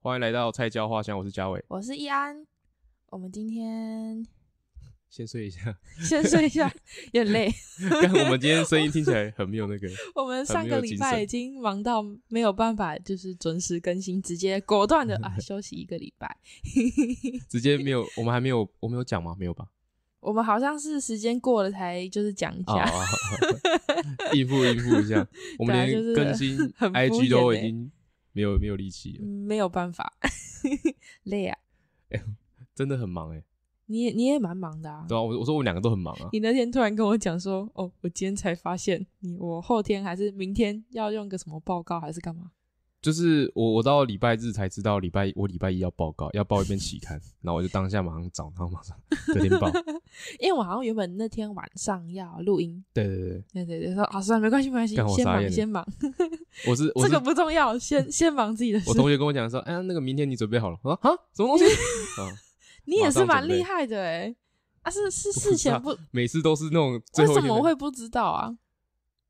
欢迎来到菜椒花香，我是嘉伟，我是易安，我们今天。先睡一下，先睡一下，有点累。但我们今天声音听起来很没有那个。我们上个礼拜已经忙到没有办法，就是准时更新，直接果断的啊，休息一个礼拜。直接没有，我们还没有，我们有讲吗？没有吧？我们好像是时间过了才就是讲一下，应付应付一下。我们连更新 IG 都已经没有没有力气了，没有办法，累啊，真的很忙哎。你也你也蛮忙的啊。对啊，我我说我们两个都很忙啊。你那天突然跟我讲说，哦，我今天才发现你，我后天还是明天要用个什么报告还是干嘛？就是我我到礼拜日才知道礼拜我礼拜一要报告，要报一遍期刊，然后我就当下马上找，然后马上隔天报。因为我好像原本那天晚上要录音。对对对。对对说啊，算了，没关系没关系，先忙先 忙。我是这个不重要，先先忙自己的。事。我同学跟我讲说，哎那个明天你准备好了？我说啊，什么东西？嗯。你也是蛮厉害的哎，啊是是事前不每次都是那种，为什么会不知道啊？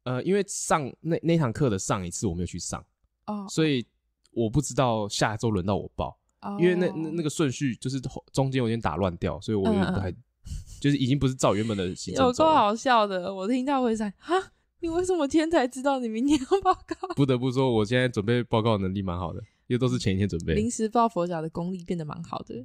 呃，因为上那那堂课的上一次我没有去上哦，所以我不知道下周轮到我报，因为那那那个顺序就是中间有点打乱掉，所以我不太，就是已经不是照原本的。有够好笑的，我听到会在啊，你为什么天才知道你明天要报告？不得不说，我现在准备报告能力蛮好的，因为都是前一天准备，临时抱佛脚的功力变得蛮好的。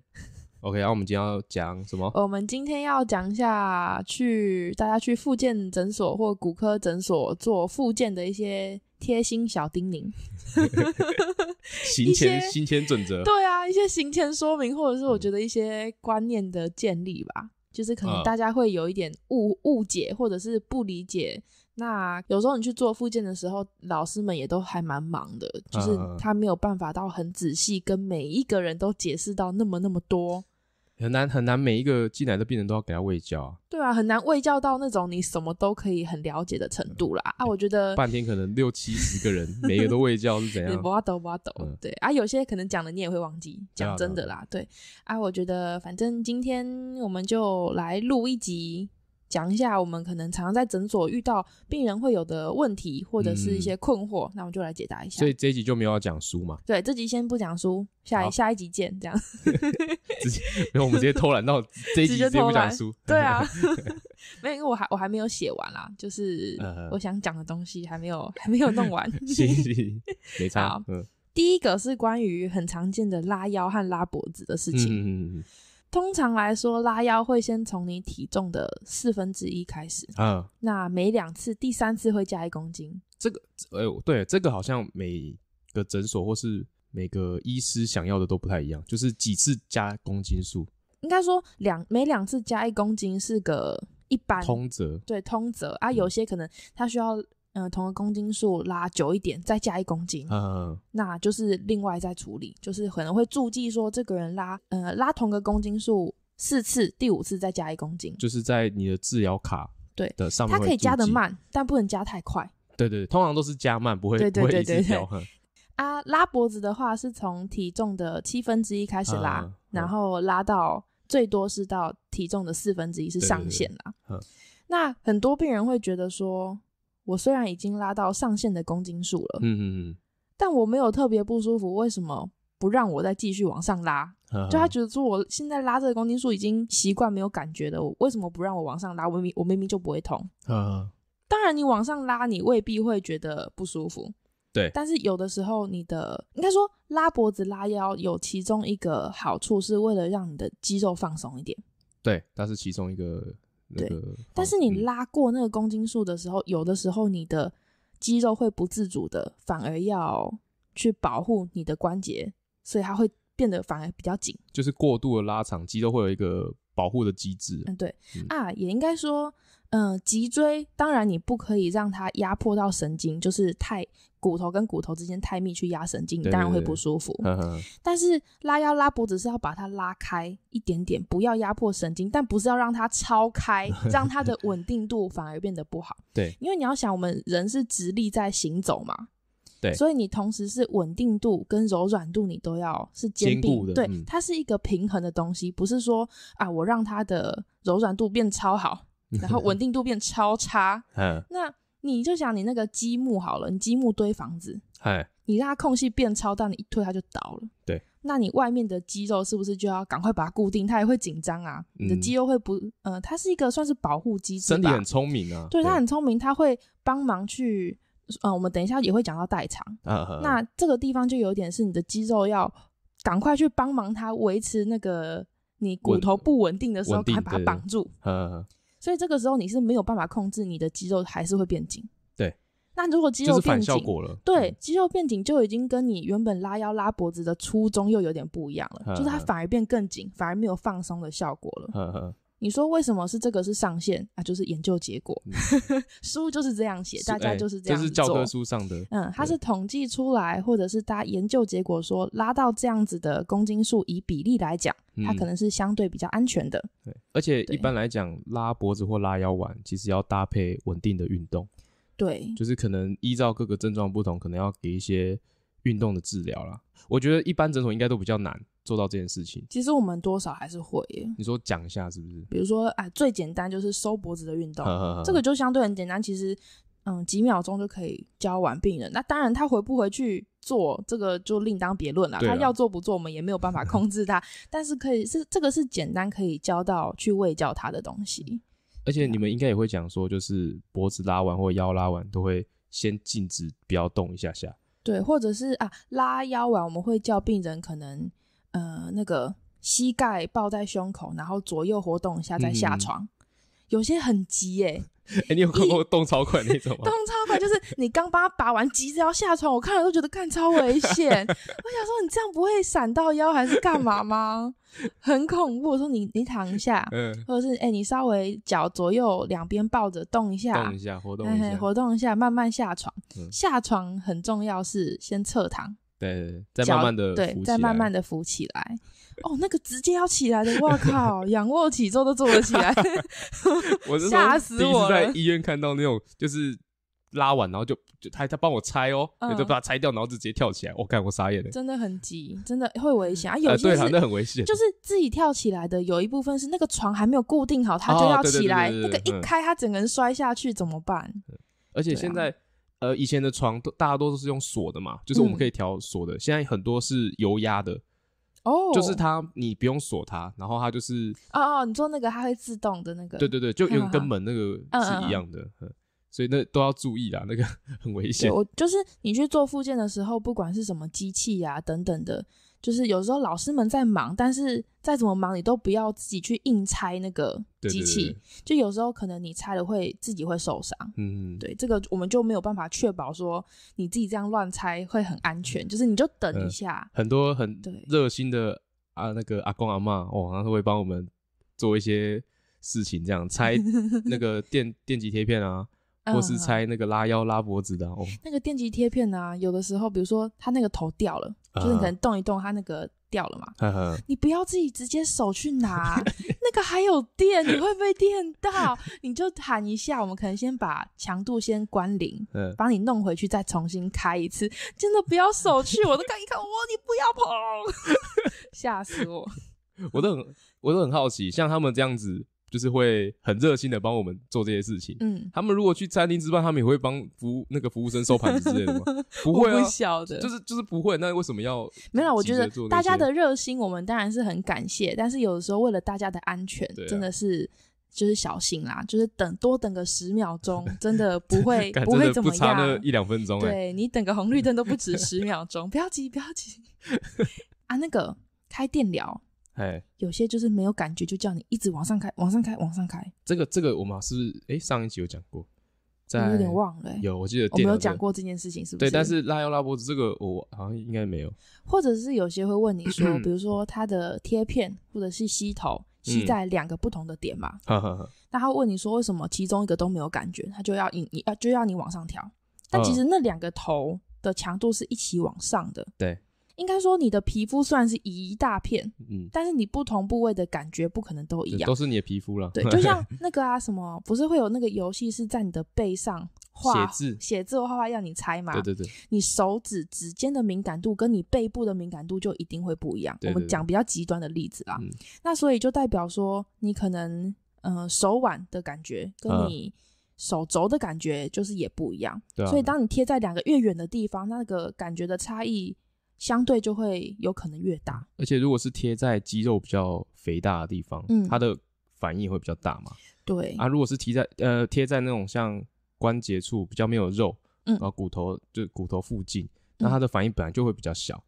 OK，然后我们今天要讲什么？我们今天要讲一下去大家去复健诊所或骨科诊所做复健的一些贴心小叮咛 行前行前准则。对啊，一些行前说明，或者是我觉得一些观念的建立吧，就是可能大家会有一点误误解或者是不理解。那有时候你去做复健的时候，老师们也都还蛮忙的，就是他没有办法到很仔细跟每一个人都解释到那么那么多。很难很难，每一个进来的病人都要给他喂教啊。对啊，很难喂教到那种你什么都可以很了解的程度啦。啊，我觉得半天可能六七十个人，每个都喂教是怎 样？不阿斗，不阿斗。对啊，有些可能讲了你也会忘记。讲真的啦，对啊，我觉得反正今天我们就来录一集。讲一下我们可能常常在诊所遇到病人会有的问题，或者是一些困惑，那我们就来解答一下。所以这集就没有要讲书嘛？对，这集先不讲书，下一下一集见，这样。直接没有，我们直接偷懒到这集就不讲书？对啊，没有，我还我还没有写完啦，就是我想讲的东西还没有还没有弄完。行行，没差。嗯，第一个是关于很常见的拉腰和拉脖子的事情。通常来说，拉腰会先从你体重的四分之一开始。嗯，那每两次，第三次会加一公斤。这个，哎，对，这个好像每个诊所或是每个医师想要的都不太一样，就是几次加公斤数。应该说两每两次加一公斤是个一般通则。对，通则啊，有些可能他需要。嗯，同个公斤数拉久一点，再加一公斤，嗯，那就是另外再处理，就是可能会注记说这个人拉，呃，拉同个公斤数四次，第五次再加一公斤，就是在你的治疗卡对的上面，它可以加的慢，但不能加太快。对对，通常都是加慢，不会不会一直掉。啊，拉脖子的话是从体重的七分之一开始拉，然后拉到最多是到体重的四分之一是上限啦。那很多病人会觉得说。我虽然已经拉到上限的公斤数了，嗯嗯嗯，但我没有特别不舒服。为什么不让我再继续往上拉？就他觉得说，我现在拉这个公斤数已经习惯，没有感觉了。我为什么不让我往上拉？我明我明明就不会痛。当然你往上拉，你未必会觉得不舒服。对，但是有的时候你的应该说拉脖子、拉腰有其中一个好处是为了让你的肌肉放松一点。对，但是其中一个。对，但是你拉过那个公斤数的时候，有的时候你的肌肉会不自主的，反而要去保护你的关节，所以它会变得反而比较紧，就是过度的拉长，肌肉会有一个保护的机制。嗯，对啊，也应该说。嗯，脊椎当然你不可以让它压迫到神经，就是太骨头跟骨头之间太密去压神经，你当然会不舒服。但是拉腰拉脖子是要把它拉开一点点，不要压迫神经，但不是要让它超开，让它的稳定度反而变得不好。对，因为你要想我们人是直立在行走嘛，所以你同时是稳定度跟柔软度你都要是兼顾的，对，它是一个平衡的东西，不是说啊我让它的柔软度变超好。然后稳定度变超差，嗯，那你就想你那个积木好了，你积木堆房子，哎，你让它空隙变超大，你一推它就倒了，对，那你外面的肌肉是不是就要赶快把它固定？它也会紧张啊，你的肌肉会不，呃，它是一个算是保护机制，身体很聪明啊，对，它很聪明，它会帮忙去，呃，我们等一下也会讲到代偿，那这个地方就有点是你的肌肉要赶快去帮忙它维持那个你骨头不稳定的时候，快把它绑住，所以这个时候你是没有办法控制你的肌肉，还是会变紧。对，那如果肌肉变紧，效果了。对，肌肉变紧就已经跟你原本拉腰拉脖子的初衷又有点不一样了，就是它反而变更紧，反而没有放松的效果了。你说为什么是这个是上限啊？就是研究结果，书就是这样写，大家就是这样，这是教科书上的。嗯，它是统计出来，或者是大家研究结果说拉到这样子的公斤数，以比例来讲，它可能是相对比较安全的。对，而且一般来讲，拉脖子或拉腰丸，其实要搭配稳定的运动。对，就是可能依照各个症状不同，可能要给一些运动的治疗啦。我觉得一般诊所应该都比较难。做到这件事情，其实我们多少还是会。你说讲一下是不是？比如说，哎，最简单就是收脖子的运动，这个就相对很简单。其实，嗯，几秒钟就可以教完病人。那当然，他回不回去做这个就另当别论了。他要做不做，我们也没有办法 控制他。但是可以，是这个是简单可以教到去喂教他的东西。而且你们应该也会讲说，就是脖子拉完或腰拉完都会先静止不要动一下下。对，或者是啊，拉腰完我们会叫病人可能。呃，那个膝盖抱在胸口，然后左右活动一下再下床，有些很急哎，哎，你有看过动超快那种吗？动超快就是你刚帮他拔完，急着要下床，我看了都觉得干超危险，我想说你这样不会闪到腰还是干嘛吗？很恐怖，我说你你躺一下，嗯、或者是哎你稍微脚左右两边抱着动一下，动一下活动一下，活动一下慢慢下床，下床很重要是先侧躺。对，再慢慢的对，再慢慢的浮起来。哦，那个直接要起来的，我 靠，仰卧起坐都做得起来，吓死我！在医院看到那种，就是拉完，然后就就他他帮我拆哦，就把它拆掉，然后直接跳起来。我看我傻眼了。真的很急，真的会危险啊！有些的很危险，就是自己跳起来的。有一部分是那个床还没有固定好，他就要起来，那个一开，他整个人摔下去怎么办？而且现在。呃，以前的床都大家都是用锁的嘛，就是我们可以调锁的。现在很多是油压的，哦，就是它你不用锁它，然后它就是哦哦，你做那个它会自动的那个，对对对，就用跟门那个是一样的，所以那都要注意啦，那个 很危险。我就是你去做附件的时候，不管是什么机器呀等等的。就是有时候老师们在忙，但是再怎么忙，你都不要自己去硬拆那个机器。就有时候可能你拆了会自己会受伤。嗯，对，这个我们就没有办法确保说你自己这样乱拆会很安全。就是你就等一下，很多很热心的啊，那个阿公阿妈，然他会帮我们做一些事情，这样拆 那个电电极贴片啊。或是拆那个拉腰拉脖子的，那个电极贴片啊，有的时候，比如说它那个头掉了，就是你可能动一动，它那个掉了嘛，你不要自己直接手去拿，那个还有电，你会被电到，你就喊一下，我们可能先把强度先关零，帮你弄回去，再重新开一次，真的不要手去，我都看一看，我你不要跑，吓死我，我都很，我都很好奇，像他们这样子。就是会很热心的帮我们做这些事情。嗯，他们如果去餐厅吃饭，他们也会帮服那个服务生收盘子之类的吗？不会啊，就是就是不会。那为什么要？没有，我觉得大家的热心，我们当然是很感谢。但是有的时候为了大家的安全，真的是就是小心啦，就是等多等个十秒钟，真的不会 不会这么差那一两分钟。对你等个红绿灯都不止十秒钟，不要急不要急 啊！那个开电聊。哎，有些就是没有感觉，就叫你一直往上开，往上开，往上开。这个，这个我们是不是？哎，上一集有讲过，有点忘了。有，我记得我没有讲过这件事情，是不是？对，但是拉腰拉脖子这个，我好像应该没有。或者是有些会问你说，比如说它的贴片或者是吸头吸在两个不同的点嘛，哈哈哈。那他问你说为什么其中一个都没有感觉，他就要引你，就要你往上调。但其实那两个头的强度是一起往上的，对。应该说，你的皮肤算是一大片，嗯，但是你不同部位的感觉不可能都一样，都是你的皮肤了。对，就像 那个啊，什么不是会有那个游戏是在你的背上写字、写字画画要你猜嘛？对对对。你手指指尖的敏感度跟你背部的敏感度就一定会不一样。我们讲比较极端的例子啊，那所以就代表说，你可能嗯手腕的感觉跟你手肘的感觉就是也不一样。所以当你贴在两个越远的地方，那个感觉的差异。相对就会有可能越大，而且如果是贴在肌肉比较肥大的地方，嗯，它的反应会比较大嘛。对啊，如果是贴在呃贴在那种像关节处比较没有肉，嗯，然后骨头就骨头附近，那它的反应本来就会比较小。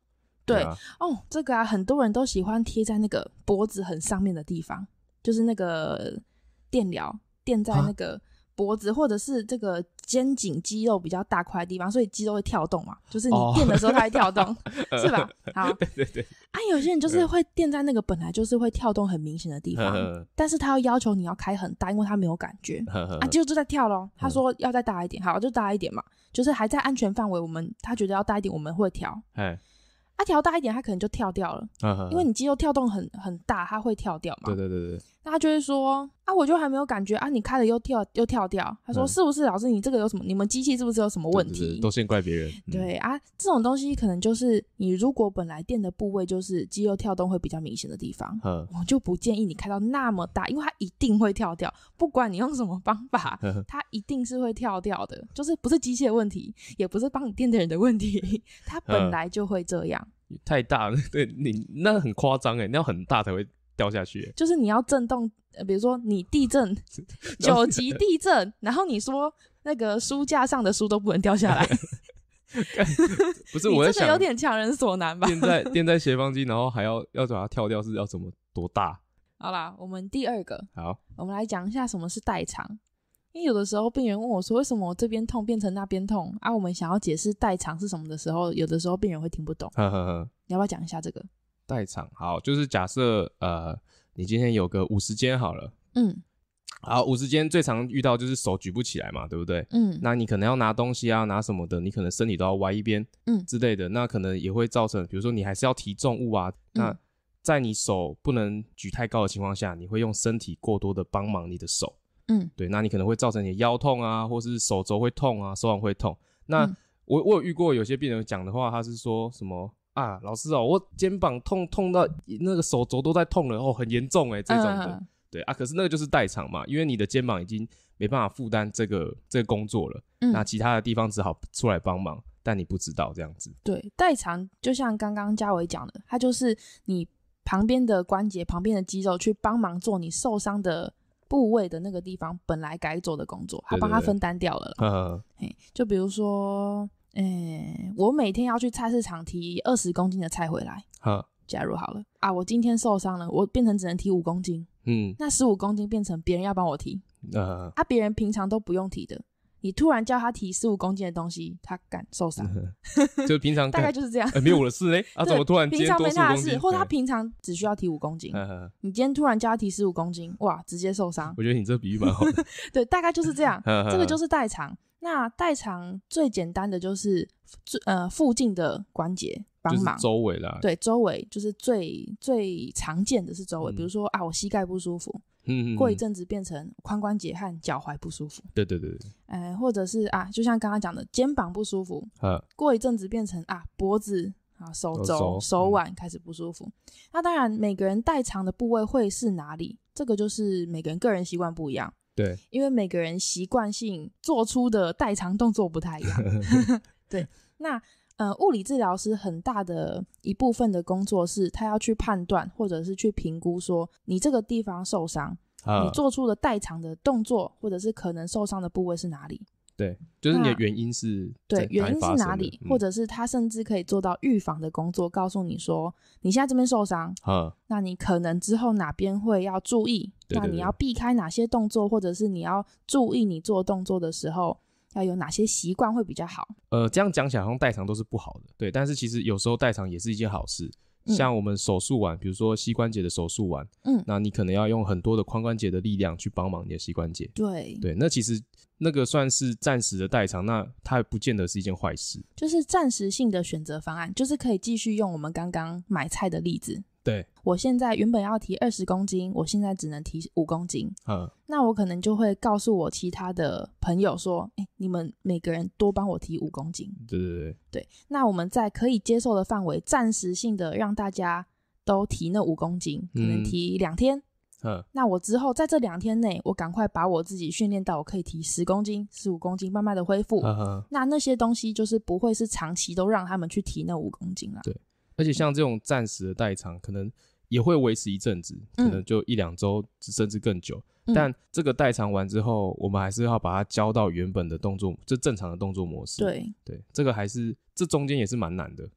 对啊，哦，这个啊，很多人都喜欢贴在那个脖子很上面的地方，就是那个电疗，电在那个。脖子或者是这个肩颈肌肉比较大块的地方，所以肌肉会跳动嘛，就是你垫的时候它会跳动，是吧？好，对对对。啊，有些人就是会垫在那个本来就是会跳动很明显的地方，但是他要要求你要开很大，因为他没有感觉，啊，肌肉就在跳咯。他说要再大一点，好，就大一点嘛，就是还在安全范围，我们他觉得要大一点，我们会调。哎，啊，调大一点，他可能就跳掉了，因为你肌肉跳动很很大，他会跳掉嘛。对对对对。他就是说，啊，我就还没有感觉啊，你开了又跳又跳掉。他说，是不是老师你这个有什么？你们机器是不是有什么问题？都先怪别人。对啊，这种东西可能就是你如果本来电的部位就是肌肉跳动会比较明显的地方，我就不建议你开到那么大，因为它一定会跳掉。不管你用什么方法，它一定是会跳掉的。就是不是机械问题，也不是帮你垫的人的问题，它本来就会这样。太大，了，对你那很夸张哎，你要很大才会。掉下去，就是你要震动，比如说你地震 九级地震，然后你说那个书架上的书都不能掉下来，不是我这个有点强人所难吧？垫在垫在斜方肌，然后还要要把它跳掉，是要怎么多大？好啦，我们第二个，好，我们来讲一下什么是代偿，因为有的时候病人问我说，为什么我这边痛变成那边痛啊？我们想要解释代偿是什么的时候，有的时候病人会听不懂。你要不要讲一下这个？代偿好，就是假设呃，你今天有个五十肩好了，嗯，好五十肩最常遇到就是手举不起来嘛，对不对？嗯，那你可能要拿东西啊，拿什么的，你可能身体都要歪一边，嗯之类的，那可能也会造成，比如说你还是要提重物啊，那在你手不能举太高的情况下，你会用身体过多的帮忙你的手，嗯，对，那你可能会造成你的腰痛啊，或是手肘会痛啊，手腕会痛。那我我有遇过有些病人讲的话，他是说什么？啊，老师哦，我肩膀痛痛到那个手肘都在痛了，哦，很严重哎，这种的，对啊，可是那个就是代偿嘛，因为你的肩膀已经没办法负担这个这个工作了，那其他的地方只好出来帮忙，但你不知道这样子。对，代偿就像刚刚嘉伟讲的，他就是你旁边的关节、旁边的肌肉去帮忙做你受伤的部位的那个地方本来该做的工作，他帮他分担掉了。嗯，就比如说。诶，我每天要去菜市场提二十公斤的菜回来。好，假如好了啊，我今天受伤了，我变成只能提五公斤。嗯，那十五公斤变成别人要帮我提。啊，别人平常都不用提的。你突然叫他提十五公斤的东西，他感受伤。就平常大概就是这样，没有我的事嘞。怎么突然平常没他的事，或者他平常只需要提五公斤，你今天突然叫他提十五公斤，哇，直接受伤。我觉得你这比喻蛮好的，对，大概就是这样。这个就是代偿。那代偿最简单的就是最呃附近的关节。就是周围啦，对，周围就是最最常见的是周围，比如说啊，我膝盖不舒服，嗯，过一阵子变成髋关节和脚踝不舒服，对对对对，哎，或者是啊，就像刚刚讲的肩膀不舒服，呃，过一阵子变成啊脖子啊、手肘、手腕开始不舒服，那当然每个人代偿的部位会是哪里，这个就是每个人个人习惯不一样，对，因为每个人习惯性做出的代偿动作不太一样，对，那。呃，物理治疗师很大的一部分的工作是，他要去判断或者是去评估，说你这个地方受伤，你做出的代偿的动作，或者是可能受伤的部位是哪里？对，就是你的原因是？对，原因是哪里？或者是他甚至可以做到预防的工作，告诉你说你现在这边受伤，那你可能之后哪边会要注意？那你要避开哪些动作，或者是你要注意你做动作的时候？要有哪些习惯会比较好？呃，这样讲起来好像代偿都是不好的，对。但是其实有时候代偿也是一件好事，像我们手术完，比如说膝关节的手术完，嗯，那你可能要用很多的髋关节的力量去帮忙你的膝关节，对，对。那其实那个算是暂时的代偿，那它不见得是一件坏事，就是暂时性的选择方案，就是可以继续用我们刚刚买菜的例子。对，我现在原本要提二十公斤，我现在只能提五公斤。嗯，那我可能就会告诉我其他的朋友说：“哎，你们每个人多帮我提五公斤。”对对对。对，那我们在可以接受的范围，暂时性的让大家都提那五公斤，可能提两天。嗯，那我之后在这两天内，我赶快把我自己训练到我可以提十公斤、十五公斤，慢慢的恢复。那那些东西就是不会是长期都让他们去提那五公斤了。对。而且像这种暂时的代偿，可能也会维持一阵子，可能就一两周，甚至更久。但这个代偿完之后，我们还是要把它交到原本的动作，就正常的动作模式。对对，这个还是这中间也是蛮难的。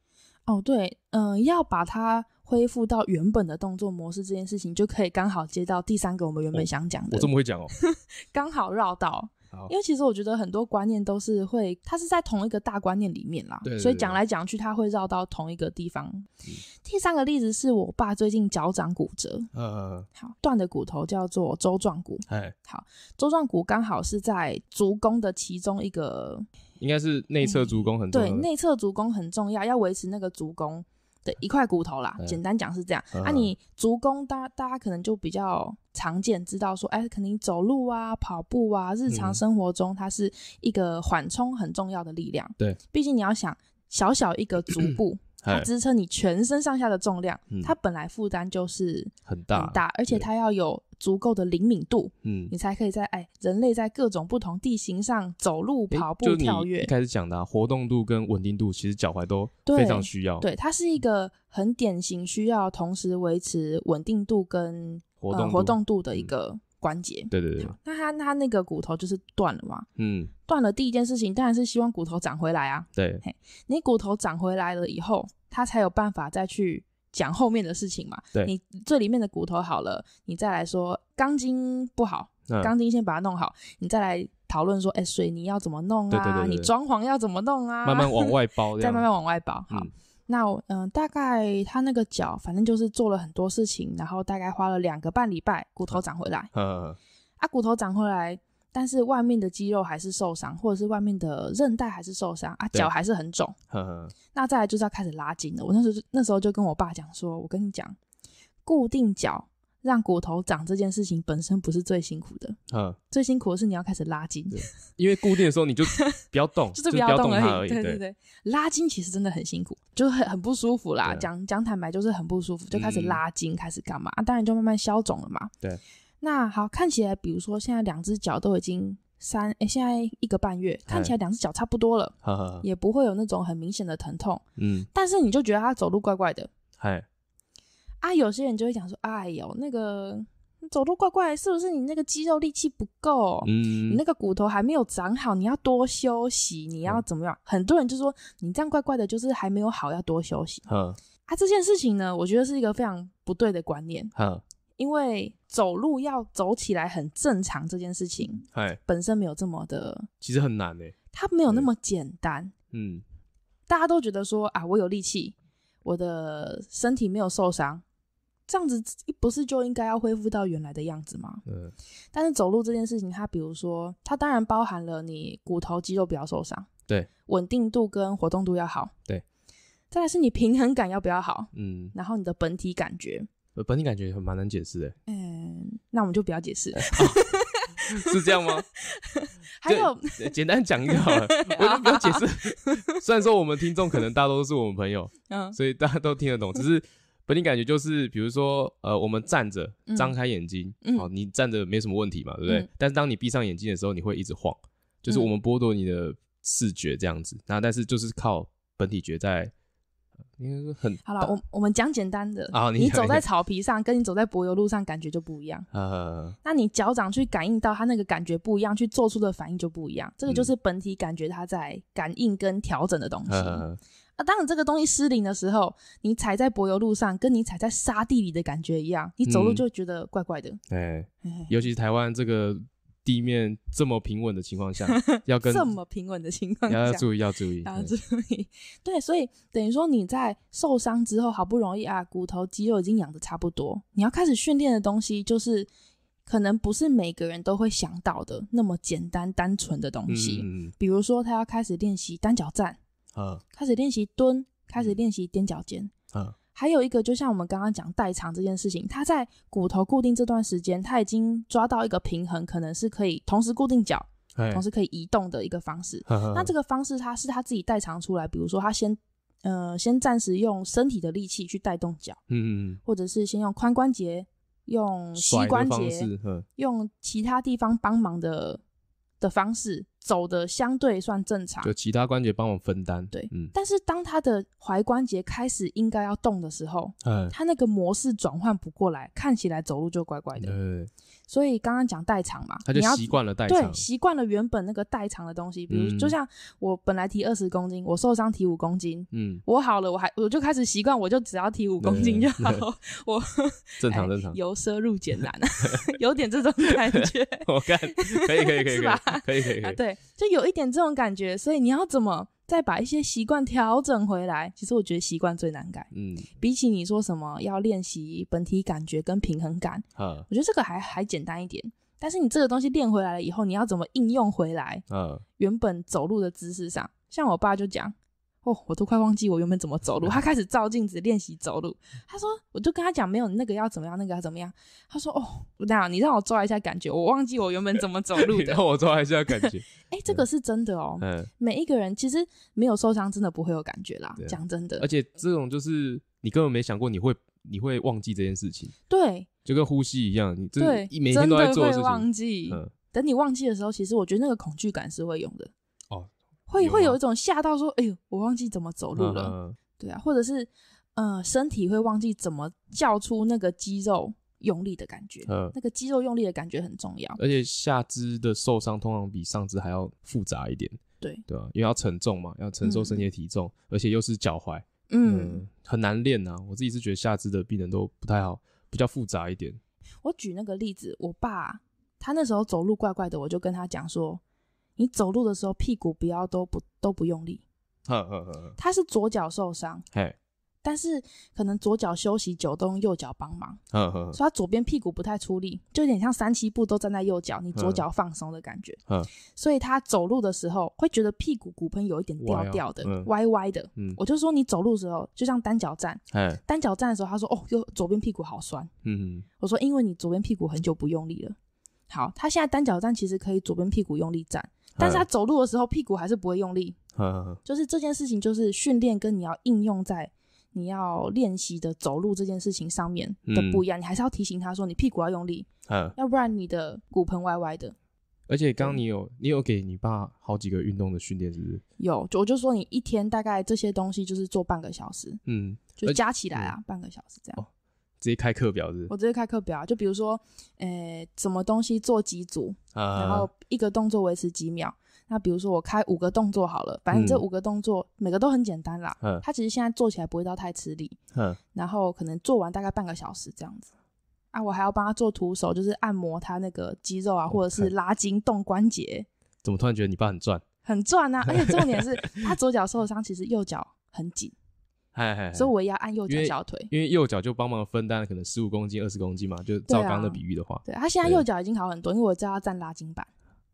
哦，对，嗯，要把它恢复到原本的动作模式这件事情，就可以刚好接到第三个我们原本想讲的。我这么会讲哦，刚好绕到。因为其实我觉得很多观念都是会，它是在同一个大观念里面啦，所以讲来讲去它会绕到同一个地方。第三个例子是我爸最近脚掌骨折，呃，好断的骨头叫做周状骨，哎，好周状骨刚好是在足弓的其中一个，应该是内侧足弓很对，内侧足弓很重要，要维持那个足弓。的一块骨头啦，简单讲是这样。啊，你足弓，大大家可能就比较常见，知道说，哎，肯定走路啊、跑步啊，日常生活中它是一个缓冲很重要的力量。对，毕竟你要想小小一个足 部。它支撑你全身上下的重量，它本来负担就是很大很大，而且它要有足够的灵敏度，嗯，你才可以在哎人类在各种不同地形上走路、跑步、跳跃。开始讲的活动度跟稳定度，其实脚踝都非常需要。对，它是一个很典型需要同时维持稳定度跟活活动度的一个关节。对对对。那它它那个骨头就是断了嘛？嗯，断了第一件事情当然是希望骨头长回来啊。对，你骨头长回来了以后。他才有办法再去讲后面的事情嘛。对，你最里面的骨头好了，你再来说钢筋不好，钢筋先把它弄好，你再来讨论说，哎，水泥要怎么弄啊？你装潢要怎么弄啊？慢慢往外包，再慢慢往外包。好，那嗯，大概他那个脚，反正就是做了很多事情，然后大概花了两个半礼拜，骨头长回来。嗯，啊，骨头长回来。但是外面的肌肉还是受伤，或者是外面的韧带还是受伤啊，脚还是很肿。那再来就是要开始拉筋了。我那时候那时候就跟我爸讲说，我跟你讲，固定脚让骨头长这件事情本身不是最辛苦的，最辛苦的是你要开始拉筋，因为固定的时候你就 不要动，就是不要动而已。对对对，拉筋其实真的很辛苦，就很很不舒服啦。讲讲坦白就是很不舒服，就开始拉筋，开始干嘛啊？当然就慢慢消肿了嘛。对。那好，看起来，比如说现在两只脚都已经三，哎，现在一个半月，看起来两只脚差不多了，也不会有那种很明显的疼痛，嗯，但是你就觉得他走路怪怪的，哎，啊，有些人就会讲说，哎呦，那个走路怪怪，是不是你那个肌肉力气不够，嗯，你那个骨头还没有长好，你要多休息，你要怎么样？很多人就说你这样怪怪的，就是还没有好，要多休息。嗯，啊，这件事情呢，我觉得是一个非常不对的观念。嗯。因为走路要走起来很正常，这件事情，哎，本身没有这么的，其实很难呢，它没有那么简单。嗯，大家都觉得说啊，我有力气，我的身体没有受伤，这样子不是就应该要恢复到原来的样子吗？嗯，但是走路这件事情，它比如说，它当然包含了你骨头、肌肉不要受伤，对，稳定度跟活动度要好，对，再来是你平衡感要不要好，嗯，然后你的本体感觉。本体感觉很蛮难解释的，嗯，那我们就不要解释了，是这样吗？还有，简单讲一下好了，不要解释。虽然说我们听众可能大多都是我们朋友，嗯，所以大家都听得懂。只是本体感觉就是，比如说，呃，我们站着，张开眼睛，好，你站着没什么问题嘛，对不对？但是当你闭上眼睛的时候，你会一直晃，就是我们剥夺你的视觉这样子。那但是就是靠本体觉在。因为很好了，我我们讲简单的啊，你走在草皮上，跟你走在柏油路上感觉就不一样。呃，那你脚掌去感应到它那个感觉不一样，去做出的反应就不一样。这个就是本体感觉它在感应跟调整的东西啊。当你这个东西失灵的时候，你踩在柏油路上，跟你踩在沙地里的感觉一样，你走路就觉得怪怪的。对，尤其台湾这个。地面这么平稳的情况下，要跟这么平稳的情况下，要注意，要注意，要注意。对，所以等于说你在受伤之后，好不容易啊，骨头、肌肉已经养的差不多，你要开始训练的东西，就是可能不是每个人都会想到的那么简单、单纯的东西。嗯比如说，他要开始练习单脚站，开始练习蹲，开始练习踮脚尖，嗯。还有一个，就像我们刚刚讲代偿这件事情，它在骨头固定这段时间，它已经抓到一个平衡，可能是可以同时固定脚，同时可以移动的一个方式。那这个方式它是它自己代偿出来，比如说它先，呃，先暂时用身体的力气去带动脚，嗯嗯，或者是先用髋关节、用膝关节、用其他地方帮忙的的方式。走的相对算正常，就其他关节帮我分担。对，嗯。但是当他的踝关节开始应该要动的时候，嗯，他那个模式转换不过来，看起来走路就怪怪的。嗯。所以刚刚讲代偿嘛，他就习惯了代偿，对，习惯了原本那个代偿的东西，比如就像我本来提二十公斤，我受伤提五公斤，嗯，我好了，我还我就开始习惯，我就只要提五公斤就好。我正常正常。由奢入俭难，有点这种感觉。我看可以可以可以 吧？可以可以可以对。就有一点这种感觉，所以你要怎么再把一些习惯调整回来？其实我觉得习惯最难改。嗯，比起你说什么要练习本体感觉跟平衡感，我觉得这个还还简单一点。但是你这个东西练回来了以后，你要怎么应用回来？嗯，原本走路的姿势上，像我爸就讲。哦，我都快忘记我原本怎么走路。他开始照镜子练习走路。他说：“我就跟他讲，没有那个要怎么样，那个要怎么样。”他说：“哦，那样你让我抓一下感觉，我忘记我原本怎么走路 的。让我抓一下感觉。”哎，这个是真的哦。嗯，每一个人其实没有受伤，真的不会有感觉啦，讲真的。而且这种就是你根本没想过你会你会忘记这件事情。对，就跟呼吸一样，你真的每天都在做事情。忘记，等你忘记的时候，其实我觉得那个恐惧感是会有的。会会有一种吓到说，哎呦，我忘记怎么走路了，对啊，或者是，呃，身体会忘记怎么叫出那个肌肉用力的感觉，嗯、那个肌肉用力的感觉很重要，而且下肢的受伤通常比上肢还要复杂一点，对对，因为要承重嘛，要承受身体体重，而且又是脚踝，嗯，很难练啊，我自己是觉得下肢的病人都不太好，比较复杂一点。我举那个例子，我爸他那时候走路怪怪的，我就跟他讲说。你走路的时候，屁股不要都不都不用力。他是左脚受伤，但是可能左脚休息久，都用右脚帮忙。所以他左边屁股不太出力，就有点像三七步都站在右脚，你左脚放松的感觉。所以他走路的时候会觉得屁股骨盆有一点掉掉的，歪歪的。嗯。我就说你走路的时候就像单脚站。单脚站的时候，他说哦，右左边屁股好酸。嗯。我说因为你左边屁股很久不用力了。好，他现在单脚站其实可以左边屁股用力站。但是他走路的时候，屁股还是不会用力。就是这件事情，就是训练跟你要应用在你要练习的走路这件事情上面的不一样。你还是要提醒他说，你屁股要用力，要不然你的骨盆歪歪的。而且刚你有，你有给你爸好几个运动的训练，是不是？有，我就说你一天大概这些东西就是做半个小时，嗯，就加起来啊，半个小时这样。直接开课表我直接开课表就比如说，呃，什么东西做几组，然后一个动作维持几秒。那比如说我开五个动作好了，反正这五个动作每个都很简单啦。嗯。他其实现在做起来不会到太吃力。嗯。然后可能做完大概半个小时这样子。啊，我还要帮他做徒手，就是按摩他那个肌肉啊，或者是拉筋动关节。怎么突然觉得你爸很赚？很赚啊！而且重点是 他左脚受伤，其实右脚很紧。所以我也要按右脚小腿，因为右脚就帮忙分担了，可能十五公斤、二十公斤嘛。就照刚的比喻的话，对他现在右脚已经好很多，因为我知道他站拉筋板，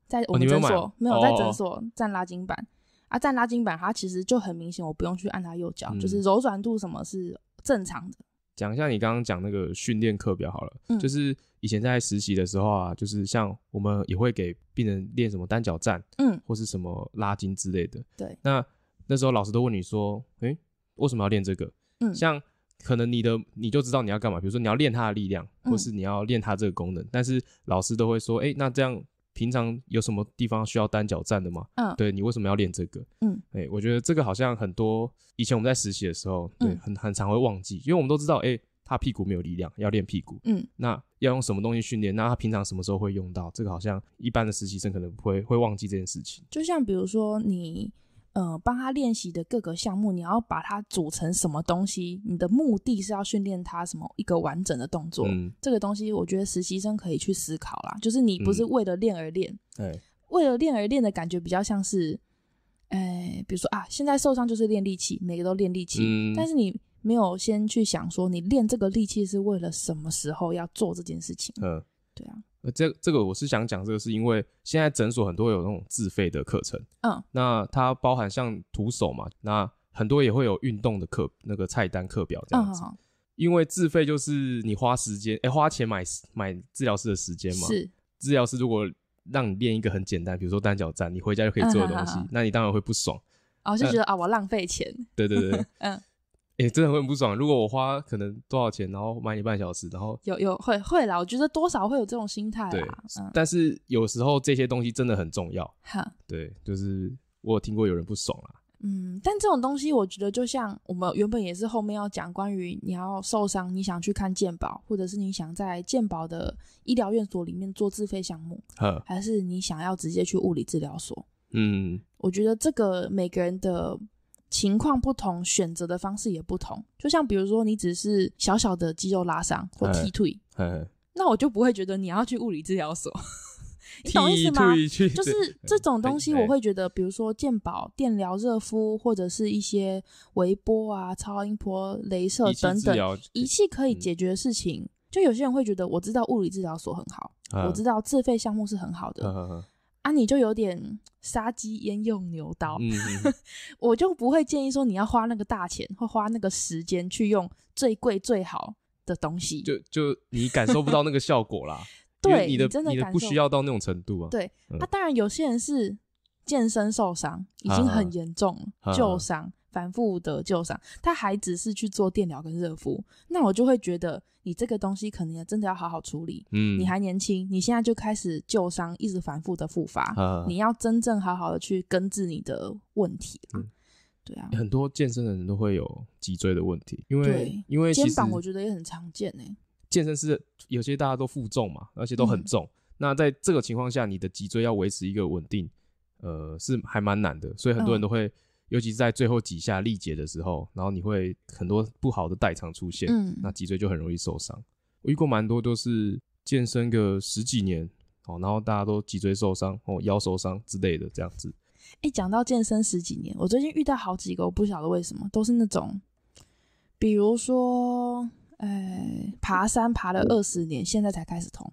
在我们诊所没有在诊所站拉筋板啊，站拉筋板他其实就很明显，我不用去按他右脚，就是柔软度什么是正常的。讲一下你刚刚讲那个训练课表好了，就是以前在实习的时候啊，就是像我们也会给病人练什么单脚站，嗯，或是什么拉筋之类的。对，那那时候老师都问你说，哎。为什么要练这个？嗯，像可能你的你就知道你要干嘛，比如说你要练他的力量，或是你要练他这个功能。但是老师都会说，哎，那这样平常有什么地方需要单脚站的吗？嗯，对你为什么要练这个？嗯，哎，我觉得这个好像很多以前我们在实习的时候，对很很常会忘记，因为我们都知道，哎，他屁股没有力量，要练屁股。嗯，那要用什么东西训练？那他平常什么时候会用到？这个好像一般的实习生可能会会忘记这件事情。就像比如说你。嗯，帮他练习的各个项目，你要把它组成什么东西？你的目的是要训练他什么一个完整的动作？嗯，这个东西我觉得实习生可以去思考啦。就是你不是为了练而练，为了练而练的感觉比较像是，哎，比如说啊，现在受伤就是练力气，每个都练力气，但是你没有先去想说你练这个力气是为了什么时候要做这件事情？嗯，对啊。这这个我是想讲这个，是因为现在诊所很多有那种自费的课程，嗯，那它包含像徒手嘛，那很多也会有运动的课，那个菜单课表这样子，因为自费就是你花时间，哎，花钱买买治疗师的时间嘛，是治疗师如果让你练一个很简单，比如说单脚站，你回家就可以做的东西，那你当然会不爽，哦，就觉得啊，我浪费钱，对对对，嗯。哎，真的会很不爽。如果我花可能多少钱，然后买一半小时，然后有有会会啦，我觉得多少会有这种心态啦。嗯、但是有时候这些东西真的很重要。哈，对，就是我有听过有人不爽啊。嗯，但这种东西我觉得就像我们原本也是后面要讲关于你要受伤，你想去看鉴宝，或者是你想在鉴宝的医疗院所里面做自费项目，还是你想要直接去物理治疗所。嗯，我觉得这个每个人的。情况不同，选择的方式也不同。就像比如说，你只是小小的肌肉拉伤或踢腿，那我就不会觉得你要去物理治疗所。你懂意思吗？就是这种东西，我会觉得，比如说健保、电疗、热敷，或者是一些微波啊、超音波、镭射等等仪器可以解决的事情。就有些人会觉得，我知道物理治疗所很好，我知道自费项目是很好的。啊，你就有点杀鸡焉用牛刀，我就不会建议说你要花那个大钱或花那个时间去用最贵最好的东西，就就你感受不到那个效果啦。对，你的真的不需要到那种程度啊。对，那当然有些人是健身受伤，已经很严重了，旧伤。反复的旧伤，他还只是去做电疗跟热敷，那我就会觉得你这个东西可能真的要好好处理。嗯，你还年轻，你现在就开始旧伤一直反复的复发，你要真正好好的去根治你的问题。嗯，对啊，很多健身的人都会有脊椎的问题，因为因为肩膀我觉得也很常见呢。健身是有些大家都负重嘛，而且都很重，那在这个情况下，你的脊椎要维持一个稳定，呃，是还蛮难的，所以很多人都会。尤其是在最后几下力竭的时候，然后你会很多不好的代偿出现，那脊椎就很容易受伤。我遇过蛮多都是健身个十几年哦，然后大家都脊椎受伤哦，腰受伤之类的这样子。哎，讲到健身十几年，我最近遇到好几个，不晓得为什么都是那种，比如说呃，爬山爬了二十年，现在才开始痛，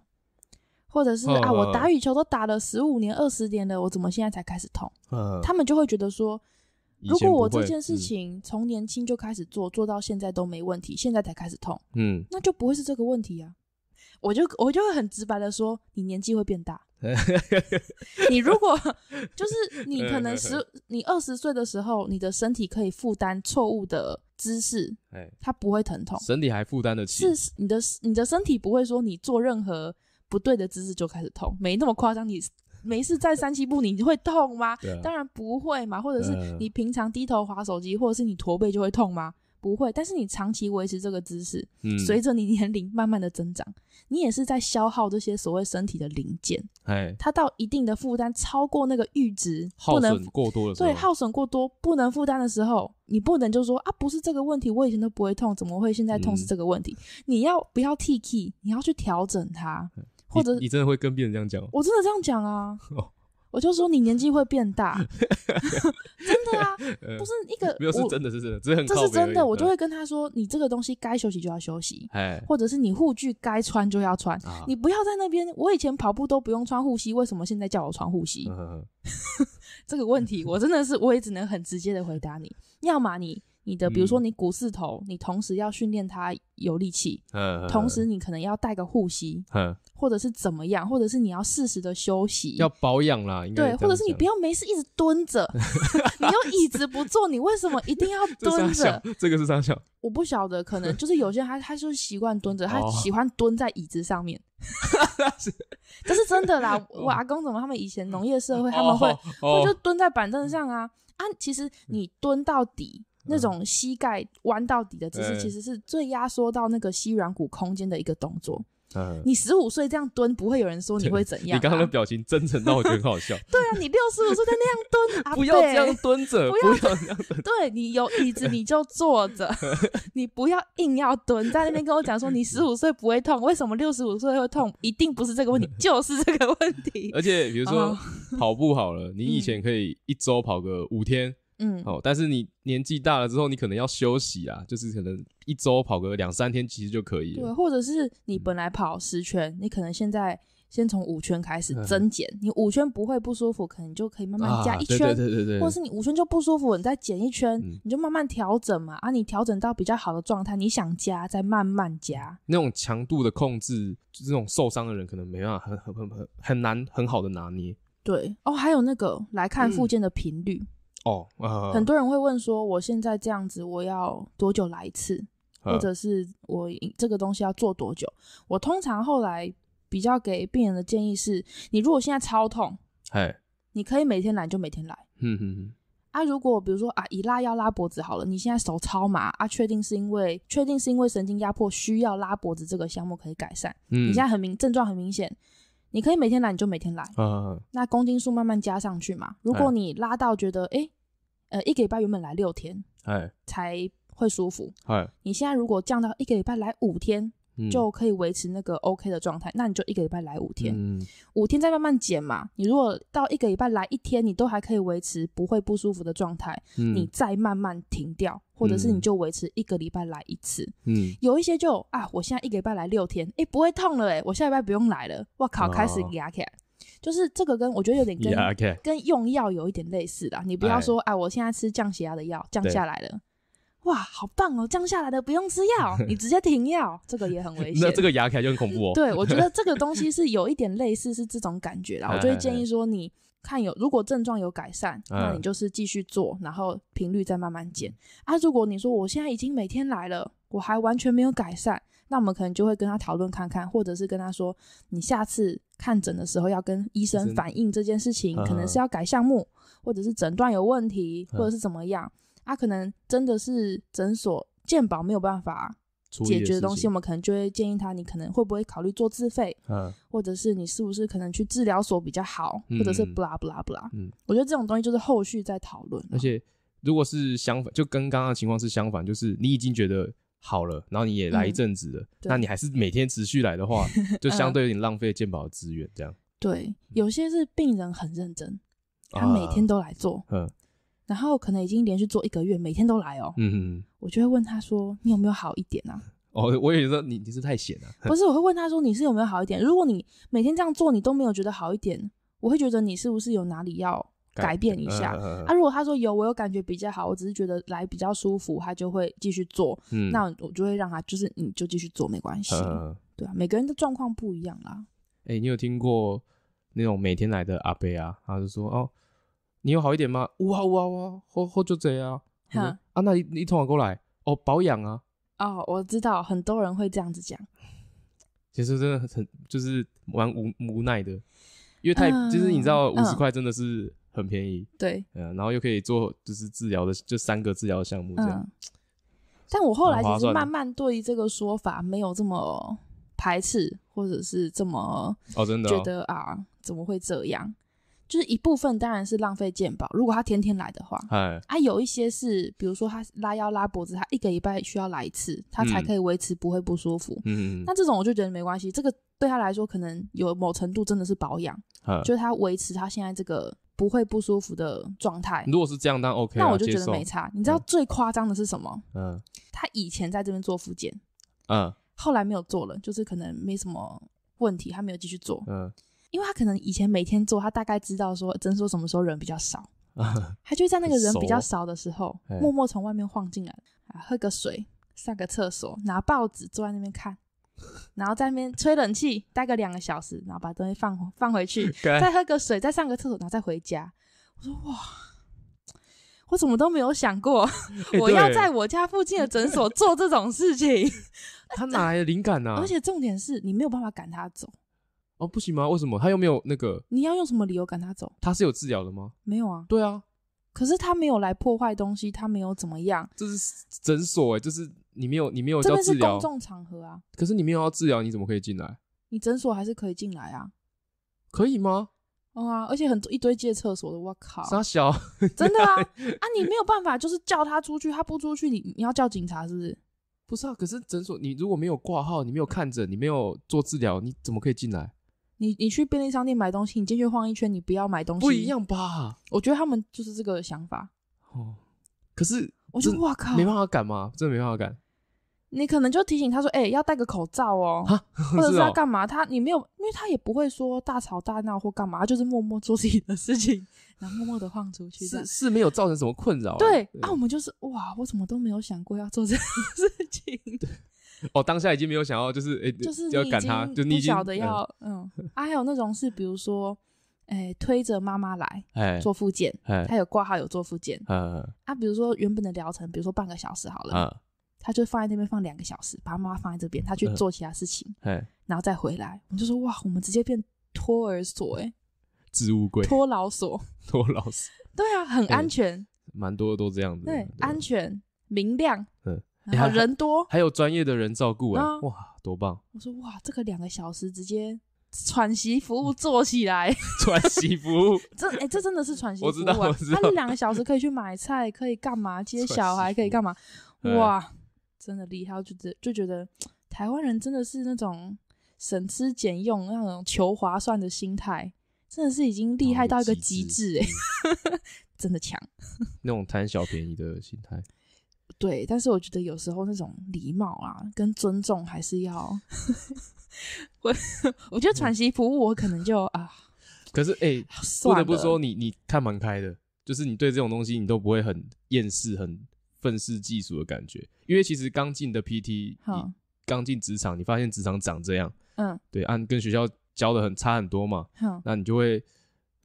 或者是啊，我打羽球都打了十五年、二十年了，我怎么现在才开始痛？他们就会觉得说。如果我这件事情从年轻就开始做，做到现在都没问题，现在才开始痛，嗯，那就不会是这个问题啊。我就我就会很直白的说，你年纪会变大。你如果就是你可能十，你二十岁的时候，你的身体可以负担错误的姿势，哎，它不会疼痛，身体还负担得起。是你的你的身体不会说你做任何不对的姿势就开始痛，没那么夸张。你。没事，在三七步你会痛吗？当然不会嘛。或者是你平常低头划手机，或者是你驼背就会痛吗？不会。但是你长期维持这个姿势，随着你年龄慢慢的增长，你也是在消耗这些所谓身体的零件。它到一定的负担超过那个阈值，耗损过多的对耗损过多不能负担的时候，你不能就说啊，不是这个问题，我以前都不会痛，怎么会现在痛是这个问题？你要不要 T K？你要去调整它。或者你真的会跟病人这样讲？我真的这样讲啊！我就说你年纪会变大，真的啊，不是一个没有是真的，是真的，这是真的。我就会跟他说：“你这个东西该休息就要休息，或者是你护具该穿就要穿，你不要在那边。我以前跑步都不用穿护膝，为什么现在叫我穿护膝？这个问题，我真的是我也只能很直接的回答你：要么你你的，比如说你股四头，你同时要训练它有力气，同时你可能要带个护膝，或者是怎么样，或者是你要适时的休息，要保养啦。对，或者是你不要没事一直蹲着，你用椅子不坐，你为什么一定要蹲着？这个是张小，我不晓得，可能就是有些人他，他就是习惯蹲着，他喜欢蹲在椅子上面。这是真的啦，我阿公怎么他们以前农业社会他们会会就蹲在板凳上啊啊！其实你蹲到底那种膝盖弯到底的姿势，其实是最压缩到那个膝软骨空间的一个动作。你十五岁这样蹲，不会有人说你会怎样？你刚刚的表情真诚到我觉得很好笑。对啊，你六十五岁在那样蹲啊，不要这样蹲着，不要。这样蹲。对你有椅子你就坐着，你不要硬要蹲在那边跟我讲说你十五岁不会痛，为什么六十五岁会痛？一定不是这个问题，就是这个问题。而且比如说跑步好了，你以前可以一周跑个五天。嗯，哦，但是你年纪大了之后，你可能要休息啊，就是可能一周跑个两三天其实就可以了。对，或者是你本来跑十圈，你可能现在先从五圈开始增减，你五圈不会不舒服，可能就可以慢慢加一圈，对对对对。或者是你五圈就不舒服，你再减一圈，你就慢慢调整嘛。啊，你调整到比较好的状态，你想加再慢慢加。那种强度的控制，就是那种受伤的人可能没办法，很很很很难很好的拿捏。对，哦，还有那个来看附件的频率。哦，很多人会问说，我现在这样子，我要多久来一次，或者是我这个东西要做多久？我通常后来比较给病人的建议是，你如果现在超痛，你可以每天来就每天来。嗯哼啊，如果比如说啊，一拉要拉脖子好了，你现在手超麻啊，确定是因为确定是因为神经压迫，需要拉脖子这个项目可以改善。嗯，你现在很明症状很明显。你可以每天来，你就每天来。嗯，那公斤数慢慢加上去嘛。如果你拉到觉得，哎，呃，一个礼拜原本来六天，哎，才会舒服。哎，你现在如果降到一个礼拜来五天。就可以维持那个 OK 的状态，那你就一个礼拜来五天，五天再慢慢减嘛。你如果到一个礼拜来一天，你都还可以维持不会不舒服的状态，你再慢慢停掉，或者是你就维持一个礼拜来一次。嗯，有一些就啊，我现在一个礼拜来六天，哎，不会痛了，哎，我下礼拜不用来了。我靠，开始牙疼，就是这个跟我觉得有点跟跟用药有一点类似的。你不要说哎，我现在吃降血压的药降下来了。哇，好棒哦！降下来的不用吃药，你直接停药，这个也很危 险。那这个牙科就很恐怖。哦。对，我觉得这个东西 是有一点类似，是这种感觉啦。我就会建议说，你看有如果症状有改善，那你就是继续做，然后频率再慢慢减。啊，如果你说我现在已经每天来了，我还完全没有改善，那我们可能就会跟他讨论看看，或者是跟他说，你下次看诊的时候要跟医生反映这件事情，可能是要改项目，或者是诊断有问题，或者是怎么样。他可能真的是诊所鉴保没有办法解决的东西，我们可能就会建议他，你可能会不会考虑做自费，嗯，或者是你是不是可能去治疗所比较好，或者是不啦不啦不啦，嗯，我觉得这种东西就是后续再讨论。而且如果是相反，就跟刚刚的情况是相反，就是你已经觉得好了，然后你也来一阵子了，那你还是每天持续来的话，就相对有点浪费鉴保资源这样。对，有些是病人很认真，他每天都来做，嗯。然后可能已经连续做一个月，每天都来哦。嗯嗯，我就会问他说：“你有没有好一点啊？”哦，我也时得你你是太闲了，不是？我会问他说：“你是有没有好一点？如果你每天这样做，你都没有觉得好一点，我会觉得你是不是有哪里要改变一下？啊，如果他说有，我有感觉比较好，我只是觉得来比较舒服，他就会继续做。嗯，那我就会让他就是你就继续做，没关系。嗯，对啊，每个人的状况不一样啦。哎，你有听过那种每天来的阿贝啊？他就说哦。你有好一点吗？哇哇哇，好唔好，就这样。哈啊，那你你通我过来哦，保养啊。哦，我知道很多人会这样子讲。其实真的很就是蛮无无奈的，因为太就是你知道，五十块真的是很便宜。对，嗯，然后又可以做就是治疗的，就三个治疗项目这样。但我后来其实慢慢对这个说法没有这么排斥，或者是这么哦，真的觉得啊，怎么会这样？就是一部分当然是浪费健保，如果他天天来的话，哎，他有一些是，比如说他拉腰拉脖子，他一个礼拜需要来一次，他才可以维持不会不舒服。嗯，那这种我就觉得没关系，这个对他来说可能有某程度真的是保养，就是他维持他现在这个不会不舒服的状态。如果是这样，当 OK，那我就觉得没差。你知道最夸张的是什么？嗯，他以前在这边做复健，嗯，后来没有做了，就是可能没什么问题，他没有继续做。嗯。因为他可能以前每天做，他大概知道说诊所什么时候人比较少，他就在那个人比较少的时候，默默从外面晃进来，喝个水，上个厕所，拿报纸坐在那边看，然后在那边吹冷气待个两个小时，然后把东西放放回去，再喝个水，再上个厕所，然后再回家。我说哇，我怎么都没有想过我要在我家附近的诊所做这种事情。他哪来的灵感呢？而且重点是你没有办法赶他走。哦，不行吗？为什么他又没有那个？你要用什么理由赶他走？他是有治疗的吗？没有啊。对啊，可是他没有来破坏东西，他没有怎么样。这是诊所哎，就是你没有，你没有要治疗。这是公众场合啊。可是你没有要治疗，你怎么可以进来？你诊所还是可以进来啊？可以吗？啊，而且很多一堆借厕所的，我靠！傻小，真的啊 啊！你没有办法，就是叫他出去，他不出去，你你要叫警察是不是？不是啊，可是诊所你如果没有挂号，你没有看诊，你没有做治疗，你怎么可以进来？你你去便利商店买东西，你进去晃一圈，你不要买东西，不一样吧？我觉得他们就是这个想法哦。可是我就哇靠，没办法赶吗？真的没办法赶。你可能就提醒他说：“哎，要戴个口罩哦。”或 者是要干嘛？他你没有，因为他也不会说大吵大闹或干嘛，就是默默做自己的事情，然后默默的晃出去，是是没有造成什么困扰？对啊，我们就是哇，我怎么都没有想过要做这种事情。哦，当下已经没有想要，就是，就是要赶他，就你晓得要，嗯，还有那种是，比如说，哎，推着妈妈来做复健，他有挂号有做复健，啊，比如说原本的疗程，比如说半个小时好了，他就放在那边放两个小时，把妈妈放在这边，他去做其他事情，哎，然后再回来，我们就说哇，我们直接变托儿所哎，置物柜，托老所，托老所，对啊，很安全，蛮多都这样子，对，安全明亮。然后人多，还有专业的人照顾啊！哇，多棒！我说哇，这个两个小时直接喘息服务做起来，喘息服务，这哎，这真的是喘息服务啊！他两个小时可以去买菜，可以干嘛？接小孩可以干嘛？哇，真的厉害！就就就觉得台湾人真的是那种省吃俭用、那种求划算的心态，真的是已经厉害到一个极致哎！真的强，那种贪小便宜的心态。对，但是我觉得有时候那种礼貌啊，跟尊重还是要。我我觉得喘息服务，我可能就啊。可是哎，不得不说，你你看蛮开的，就是你对这种东西，你都不会很厌世、很愤世嫉俗的感觉，因为其实刚进的 PT，好，刚进职场，你发现职场长这样，嗯，对，按跟学校教的很差很多嘛，好，那你就会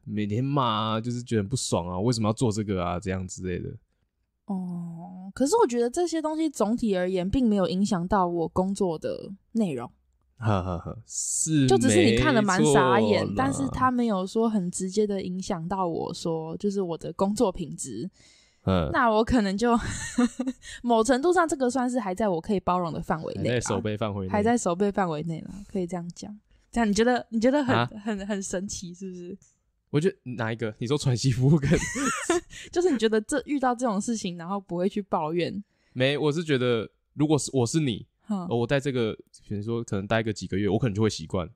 每天骂啊，就是觉得很不爽啊，为什么要做这个啊，这样之类的。哦，可是我觉得这些东西总体而言并没有影响到我工作的内容。呵呵呵，是，就只是你看了蛮傻眼，但是他没有说很直接的影响到我说，就是我的工作品质。嗯，那我可能就某程度上，这个算是还在我可以包容的范围内，还在守备范围内，还在守备范围内了，可以这样讲。这样你觉得你觉得很很很神奇是不是？我觉得哪一个？你说喘息服务跟，就是你觉得这遇到这种事情，然后不会去抱怨？没，我是觉得，如果是我是你，我在这个，比如说可能待个几个月，我可能就会习惯。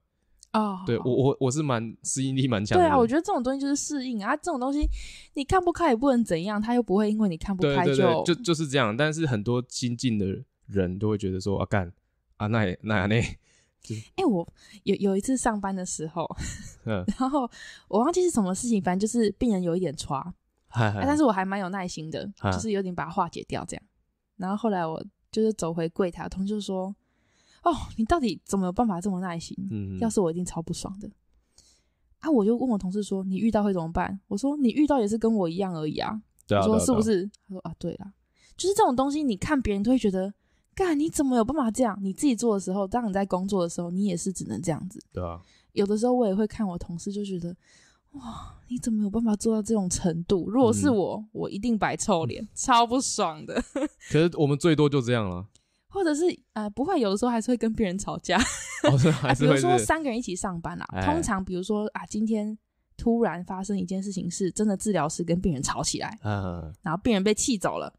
哦，对我我我是蛮适应力蛮强。对啊，我觉得这种东西就是适应啊，这种东西你看不开也不能怎样，他又不会因为你看不开就就就是这样。但是很多新进的人都会觉得说啊干啊那那那。哎，我有有一次上班的时候，然后我忘记是什么事情，反正就是病人有一点吵，但是我还蛮有耐心的，就是有点把它化解掉这样。然后后来我就是走回柜台，同事说：“哦，你到底怎么有办法这么耐心？要是我一定超不爽的。”啊，我就问我同事说：“你遇到会怎么办？”我说：“你遇到也是跟我一样而已啊。”我说：“是不是？”他说：“啊，对了，就是这种东西，你看别人都会觉得。”干你怎么有办法这样？你自己做的时候，当你在工作的时候，你也是只能这样子。对啊，有的时候我也会看我同事，就觉得哇，你怎么有办法做到这种程度？如果是我，我一定白臭脸，超不爽的。可是我们最多就这样了，或者是呃，不会有的时候还是会跟病人吵架。比如说三个人一起上班啦，通常比如说啊，今天突然发生一件事情，是真的治疗师跟病人吵起来，然后病人被气走了。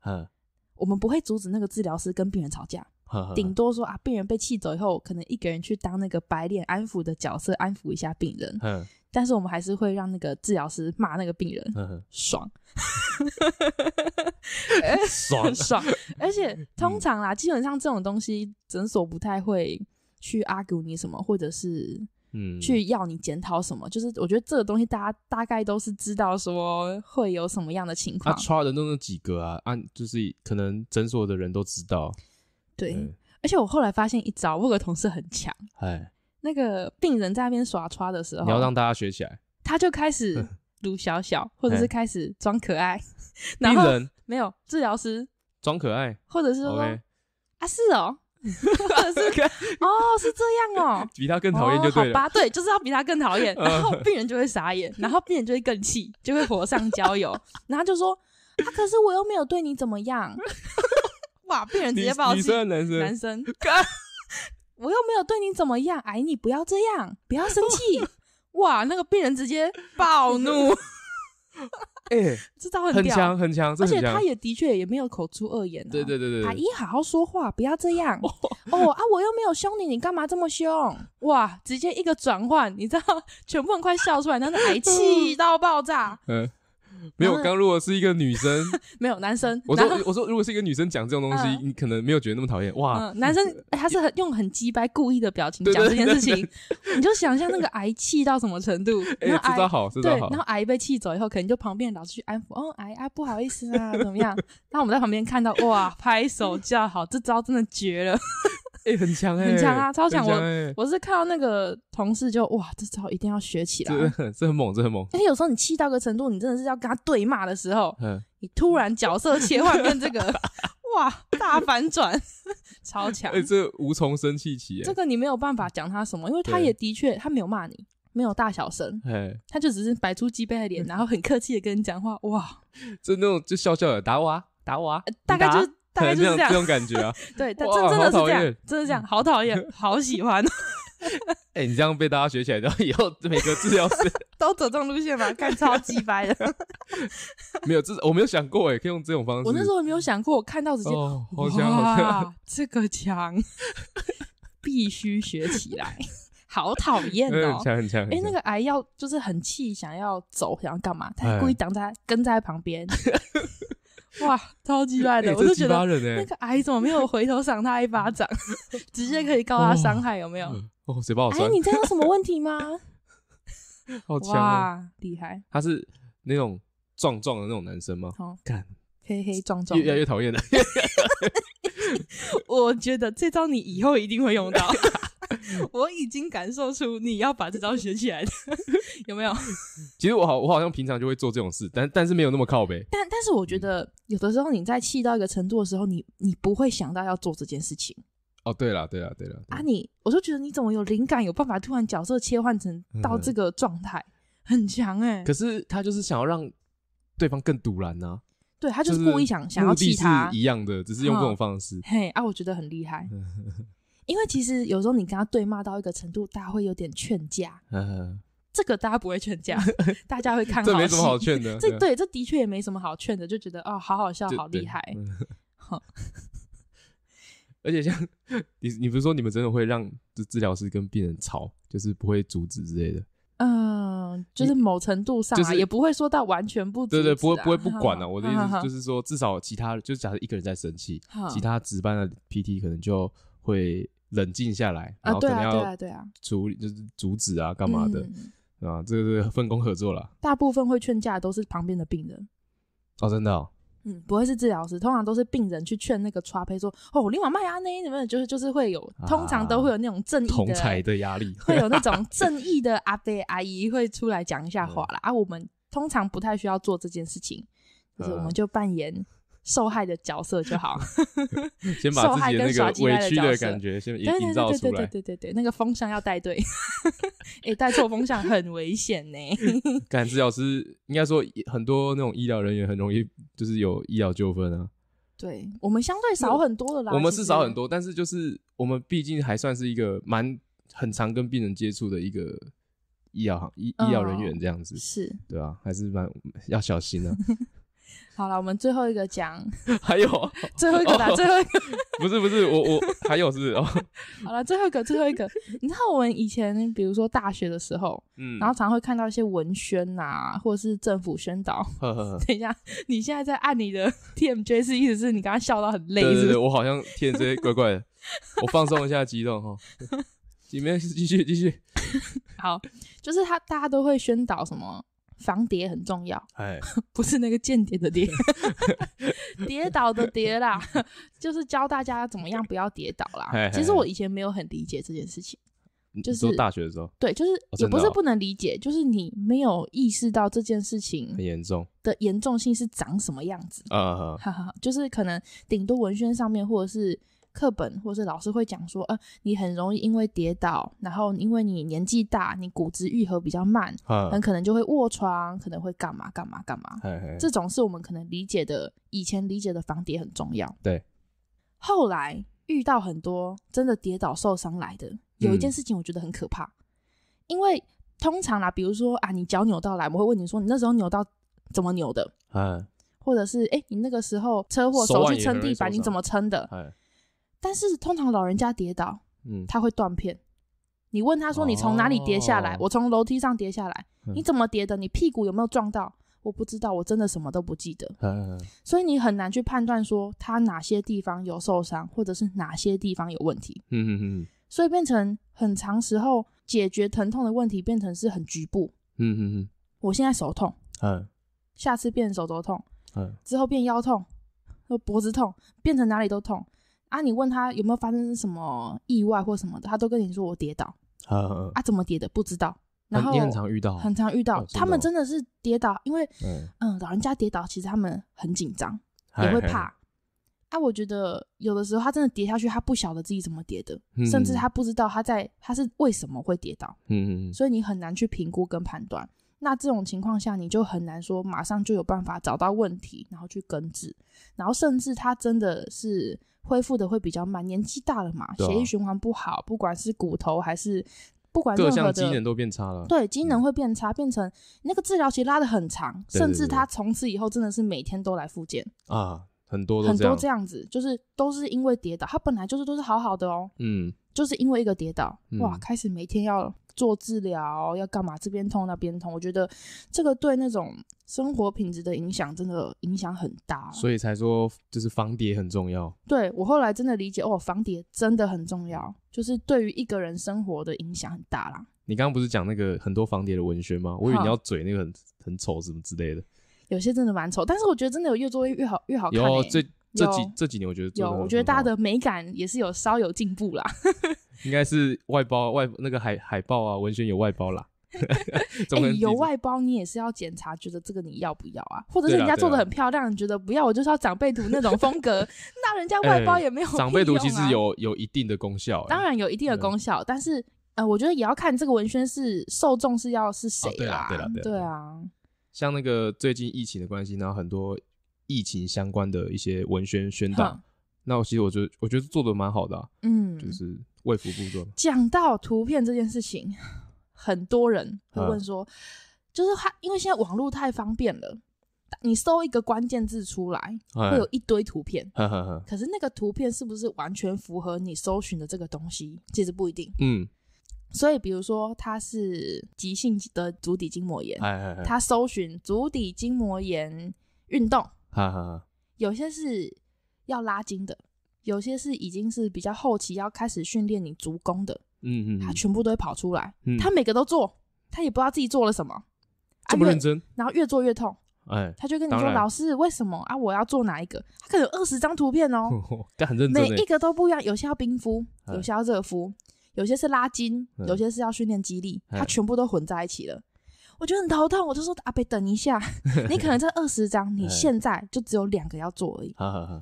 我们不会阻止那个治疗师跟病人吵架，顶多说啊，病人被气走以后，可能一个人去当那个白脸安抚的角色，安抚一下病人。但是我们还是会让那个治疗师骂那个病人，爽，爽爽。而且通常啊，基本上这种东西诊所不太会去阿古你什么，或者是。嗯，去要你检讨什么？就是我觉得这个东西大家大概都是知道，说会有什么样的情况。耍的那几个啊，按就是可能诊所的人都知道。对，而且我后来发现一招，我有个同事很强。哎，那个病人在那边耍刷的时候，你要让大家学起来，他就开始撸小小，或者是开始装可爱。病人 没有治疗师装可爱，或者是说啊，是哦。哦，是这样哦，比他更讨厌就对吧？对，就是要比他更讨厌，然后病人就会傻眼，然后病人就会更气，就会火上浇油，然后就说：“可是我又没有对你怎么样。”哇，病人直接暴气，男生男生，我又没有对你怎么样，哎，你不要这样，不要生气。哇，那个病人直接暴怒。哎，这招很强很强，而且他也的确也没有口出恶言，对对对对，阿姨好好说话，不要这 样 哦啊，我又没有凶你，你干嘛这么凶？哇，直接一个转换，你知道，全部人快笑出来，那是气到爆炸。嗯。没有，刚如果是一个女生，没有男生。我说我说，如果是一个女生讲这种东西，你可能没有觉得那么讨厌。哇，男生他是很用很鸡掰、故意的表情讲这件事情，你就想象那个癌气到什么程度。哎，知道好，知道好。对，然后癌被气走以后，可能就旁边老是去安抚，哦，癌啊，不好意思啊，怎么样？那 我们在旁边看到，哇，拍手叫好，这招真的绝了。哎，很强，哎、很强啊，超强！我我是看到那个同事就哇，这招一定要学起来，这很猛，这很猛。哎，有时候你气到个程度，你真的是要跟他对骂的时候，你突然角色切换变这个，哇，大反转，超强！哎，这无从生气起，这个你没有办法讲他什么，因为他也的确他没有骂你，没有大小声，他就只是摆出鸡背的脸，然后很客气的跟你讲话，哇，就那种就笑笑的，打我啊，打我啊，大概就。但是这样这种感觉啊，对，但真的是这样，真的这样好讨厌，好喜欢。哎，你这样被大家学起来，然后以后每个治疗师都走这种路线吗？看超级白的。没有这我没有想过哎，可以用这种方式。我那时候没有想过，我看到直接好强哇，这个强必须学起来，好讨厌哦，很强很强。哎，那个癌要就是很气，想要走，想要干嘛？他故意挡在跟在旁边。哇，超级烂的！我就觉得那个阿姨怎么没有回头赏他一巴掌，直接可以告他伤害有没有？哦，嘴巴好酸！你在有什么问题吗？好强，厉害！他是那种壮壮的那种男生吗？好，干，黑黑壮壮，越来越讨厌了。我觉得这招你以后一定会用到。我已经感受出你要把这招学起来，有没有？其实我好，我好像平常就会做这种事，但但是没有那么靠呗。但但是我觉得有的时候你在气到一个程度的时候，你你不会想到要做这件事情。哦，对了，对了，对了，啊，你我就觉得你怎么有灵感，有办法突然角色切换成到这个状态，很强哎。可是他就是想要让对方更堵然呢。对他就是故意想想要气他，一样的，只是用这种方式。嘿，啊，我觉得很厉害。因为其实有时候你跟他对骂到一个程度，大家会有点劝架。嗯，这个大家不会劝架，大家会看好这没什么好劝的。这对，这的确也没什么好劝的，就觉得哦，好好笑，好厉害。好。而且像你，你不是说你们真的会让治疗师跟病人吵，就是不会阻止之类的？嗯，就是某程度上，也不会说到完全不。对对，不会不会不管啊。我的意思就是说，至少其他就假设一个人在生气，其他值班的 PT 可能就会。冷静下来，然后肯定要对啊，阻就是阻止啊，干嘛的啊？这个是分工合作了。大部分会劝架都是旁边的病人哦，真的，嗯，不会是治疗师，通常都是病人去劝那个刷胚说：“哦，你干卖啊，那你们就是就是会有，通常都会有那种正义的同才的压力，会有那种正义的阿伯阿姨会出来讲一下话啦。啊。我们通常不太需要做这件事情，就是我们就扮演。受害的角色就好，先把自己那个委屈的感觉先营造出来。对对对对对对对，那个风向要带队，哎，带错风向很危险呢。感知老师应该说很多那种医疗人员很容易就是有医疗纠纷啊。对，我们相对少很多的啦。我们是少很多，但是就是我们毕竟还算是一个蛮很常跟病人接触的一个医疗行医医疗人员这样子，是对啊，还是蛮要小心的。好了，我们最后一个讲。还有最后一个啦，最后一个 不是不是，我我还有是哦。好了，最后一个最后一个，你知道我们以前比如说大学的时候，嗯，然后常常会看到一些文宣呐，或者是政府宣导。等一下，你现在在按你的 T M J 是意思是你刚刚笑到很累？对对，我好像 T M J 怪怪的，我放松一下，激动哈。里面继续继续，好，就是他大家都会宣导什么？防跌很重要，哎，不是那个间谍的跌，跌倒的跌啦，就是教大家怎么样不要跌倒啦。其实我以前没有很理解这件事情，就是大学的时候，对，就是也不是不能理解，就是你没有意识到这件事情很严重的严重性是长什么样子啊，就是可能顶多文宣上面或者是。课本或者是老师会讲说，呃，你很容易因为跌倒，然后因为你年纪大，你骨质愈合比较慢，很可能就会卧床，可能会干嘛干嘛干嘛。这种是我们可能理解的，以前理解的防跌很重要。对。后来遇到很多真的跌倒受伤来的，有一件事情我觉得很可怕，因为通常啦，比如说啊，你脚扭到来，我会问你说，你那时候扭到怎么扭的？嗯。或者是哎，你那个时候车祸手去撑地板，你怎么撑的？但是通常老人家跌倒，嗯，他会断片。你问他说：“你从哪里跌下来？”我从楼梯上跌下来。你怎么跌的？你屁股有没有撞到？我不知道，我真的什么都不记得。嗯所以你很难去判断说他哪些地方有受伤，或者是哪些地方有问题。嗯嗯嗯。所以变成很长时候解决疼痛的问题，变成是很局部。嗯嗯嗯。我现在手痛，嗯，下次变手肘痛，嗯，之后变腰痛，脖子痛，变成哪里都痛。啊，你问他有没有发生什么意外或什么的，他都跟你说我跌倒。啊，怎么跌的不知道。很常遇到。很常遇到。他们真的是跌倒，因为嗯嗯，老人家跌倒其实他们很紧张，也会怕。啊，我觉得有的时候他真的跌下去，他不晓得自己怎么跌的，甚至他不知道他在他是为什么会跌倒。嗯嗯。所以你很难去评估跟判断。那这种情况下，你就很难说马上就有办法找到问题，然后去根治，然后甚至他真的是恢复的会比较慢，年纪大了嘛，血液循环不好，不管是骨头还是，不管任何的，各项机能都变差了。对，机能会变差，变成那个治疗期拉的很长，甚至他从此以后真的是每天都来复健啊，很多很多这样子，就是都是因为跌倒，他本来就是都是好好的哦，嗯，就是因为一个跌倒，哇，开始每天要。做治疗要干嘛？这边痛那边痛，我觉得这个对那种生活品质的影响真的影响很大。所以才说就是防谍很重要。对我后来真的理解哦，防谍真的很重要，就是对于一个人生活的影响很大啦。你刚刚不是讲那个很多防谍的文学吗？我以为你要嘴那个很很丑什么之类的。有些真的蛮丑，但是我觉得真的有越做越越好，越好看。有这这几这几年，我觉得有，我觉得大家的美感也是有稍有进步啦。应该是外包外那个海海报啊，文宣有外包啦。哎，有外包你也是要检查，觉得这个你要不要啊？或者是人家做的很漂亮，你觉得不要？我就是要长辈图那种风格，那人家外包也没有。长辈图其实有有一定的功效，当然有一定的功效，但是呃，我觉得也要看这个文宣是受众是要是谁啦。对对对。啊，像那个最近疫情的关系，然后很多疫情相关的一些文宣宣导，那我其实我觉得我觉得做的蛮好的，嗯，就是。为福不作。讲到图片这件事情，很多人会问说，就是他因为现在网络太方便了，你搜一个关键字出来，会有一堆图片。可是那个图片是不是完全符合你搜寻的这个东西，其实不一定。嗯，所以比如说他是急性的足底筋膜炎，他搜寻足底筋膜炎运动，有些是要拉筋的。有些是已经是比较后期要开始训练你足弓的，嗯嗯，他全部都会跑出来，他每个都做，他也不知道自己做了什么，这么认真，然后越做越痛，哎，他就跟你说：“老师，为什么啊？我要做哪一个？”他可能有二十张图片哦，很认每一个都不一样，有些要冰敷，有些要热敷，有些是拉筋，有些是要训练肌力，他全部都混在一起了，我觉得很头痛。我就说：“阿北，等一下，你可能这二十张，你现在就只有两个要做而已，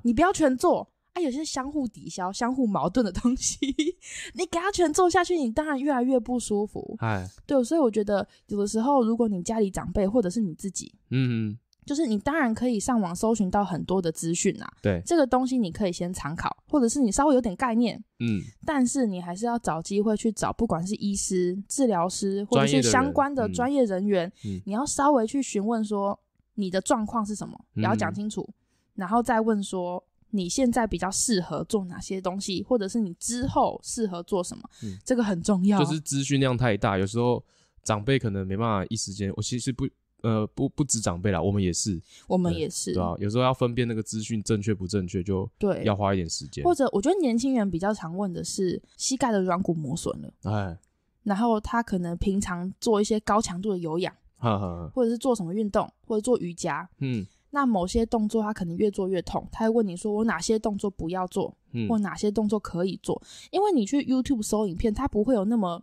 你不要全做。”啊，有些相互抵消、相互矛盾的东西，你给他全做下去，你当然越来越不舒服。哎，对，所以我觉得有的时候，如果你家里长辈或者是你自己，嗯，就是你当然可以上网搜寻到很多的资讯啊。对，这个东西你可以先参考，或者是你稍微有点概念，嗯，但是你还是要找机会去找，不管是医师、治疗师或者是相关的专业人员，你要稍微去询问说你的状况是什么，你要讲清楚，然后再问说。你现在比较适合做哪些东西，或者是你之后适合做什么？嗯，这个很重要。就是资讯量太大，有时候长辈可能没办法一时间。我其实不，呃，不不止长辈啦，我们也是，我们也是，对啊。有时候要分辨那个资讯正确不正确，就对要花一点时间。或者我觉得年轻人比较常问的是，膝盖的软骨磨损了，哎，然后他可能平常做一些高强度的有氧，哈哈，或者是做什么运动，或者做瑜伽，嗯。那某些动作他可能越做越痛，他会问你说我哪些动作不要做，或哪些动作可以做。因为你去 YouTube 搜影片，它不会有那么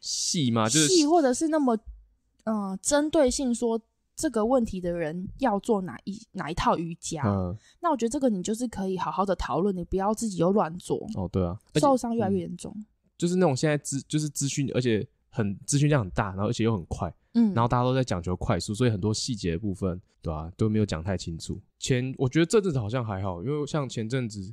细嘛，就是细或者是那么嗯针对性说这个问题的人要做哪一哪一套瑜伽。那我觉得这个你就是可以好好的讨论，你不要自己又乱做哦。对啊，受伤越来越严重。就是那种现在资就是资讯，而且很资讯量很大，然后而且又很快。嗯，然后大家都在讲求快速，所以很多细节部分，对吧，都没有讲太清楚。前我觉得这阵子好像还好，因为像前阵子，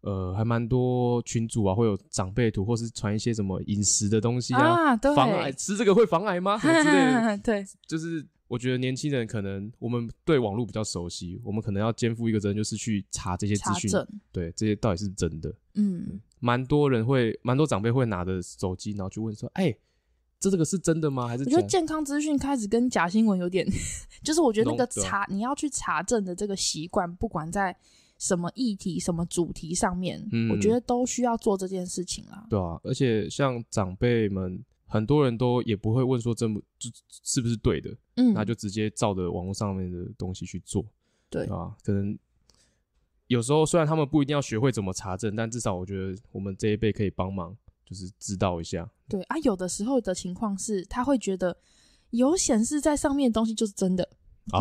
呃，还蛮多群主啊会有长辈图，或是传一些什么饮食的东西啊，防癌，吃这个会防癌吗？对，就是我觉得年轻人可能我们对网络比较熟悉，我们可能要肩负一个责任，就是去查这些资讯，对这些到底是真的。嗯，蛮多人会，蛮多长辈会拿着手机，然后去问说，哎。这这个是真的吗？还是我觉得健康资讯开始跟假新闻有点，就是我觉得那个查你要去查证的这个习惯，不管在什么议题、什么主题上面，我觉得都需要做这件事情啦。对啊，而且像长辈们，很多人都也不会问说这么就是不是对的，嗯，那就直接照着网络上面的东西去做，对啊，可能有时候虽然他们不一定要学会怎么查证，但至少我觉得我们这一辈可以帮忙，就是知道一下。对啊，有的时候的情况是，他会觉得有显示在上面的东西就是真的，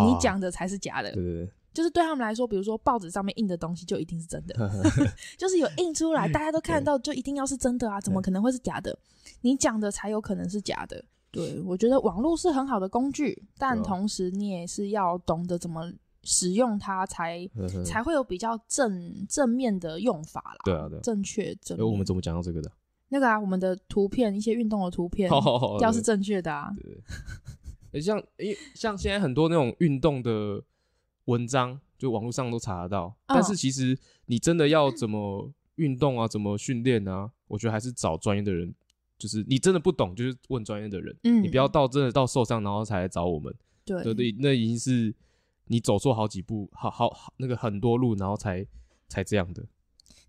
你讲的才是假的。对对对，就是对他们来说，比如说报纸上面印的东西就一定是真的 就是有印出来，大家都看到就一定要是真的啊，怎么可能会是假的？你讲的才有可能是假的。对我觉得网络是很好的工具，但同时你也是要懂得怎么使用它，才才会有比较正正面的用法啦。对啊，对，正确正。哎，我们怎么讲到这个的？那个啊，我们的图片一些运动的图片，要是正确的啊。对，像像现在很多那种运动的文章，就网络上都查得到。但是其实你真的要怎么运动啊，怎么训练啊？我觉得还是找专业的人。就是你真的不懂，就是问专业的人。嗯。你不要到真的到受伤，然后才来找我们。对对，那已经是你走错好几步，好好好那个很多路，然后才才这样的。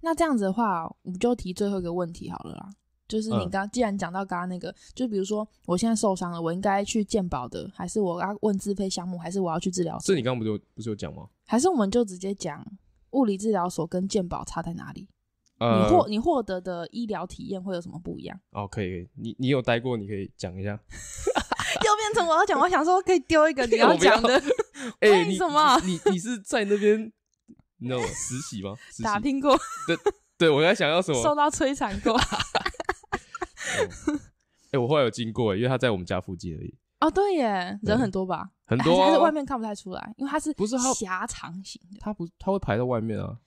那这样子的话，我就提最后一个问题好了啦，就是你刚既然讲到刚刚那个，就比如说我现在受伤了，我应该去鉴宝的，还是我要问自费项目，还是我要去治疗？这你刚刚不就不是有讲吗？还是我们就直接讲物理治疗所跟鉴宝差在哪里？你获你获得的医疗体验会有什么不一样？哦，可以，可以你你有待过，你可以讲一下。又变成我要讲，我想说可以丢一个你要 讲的。哎，你你你是在那边？你知道我实习吗？打听过。对对，我在想要什么？受到摧残过。哎，我后来有经过，因为他在我们家附近而已。哦，对耶，人很多吧？很多，还是外面看不太出来，因为它是不是它狭长型的？它不，它会排到外面啊，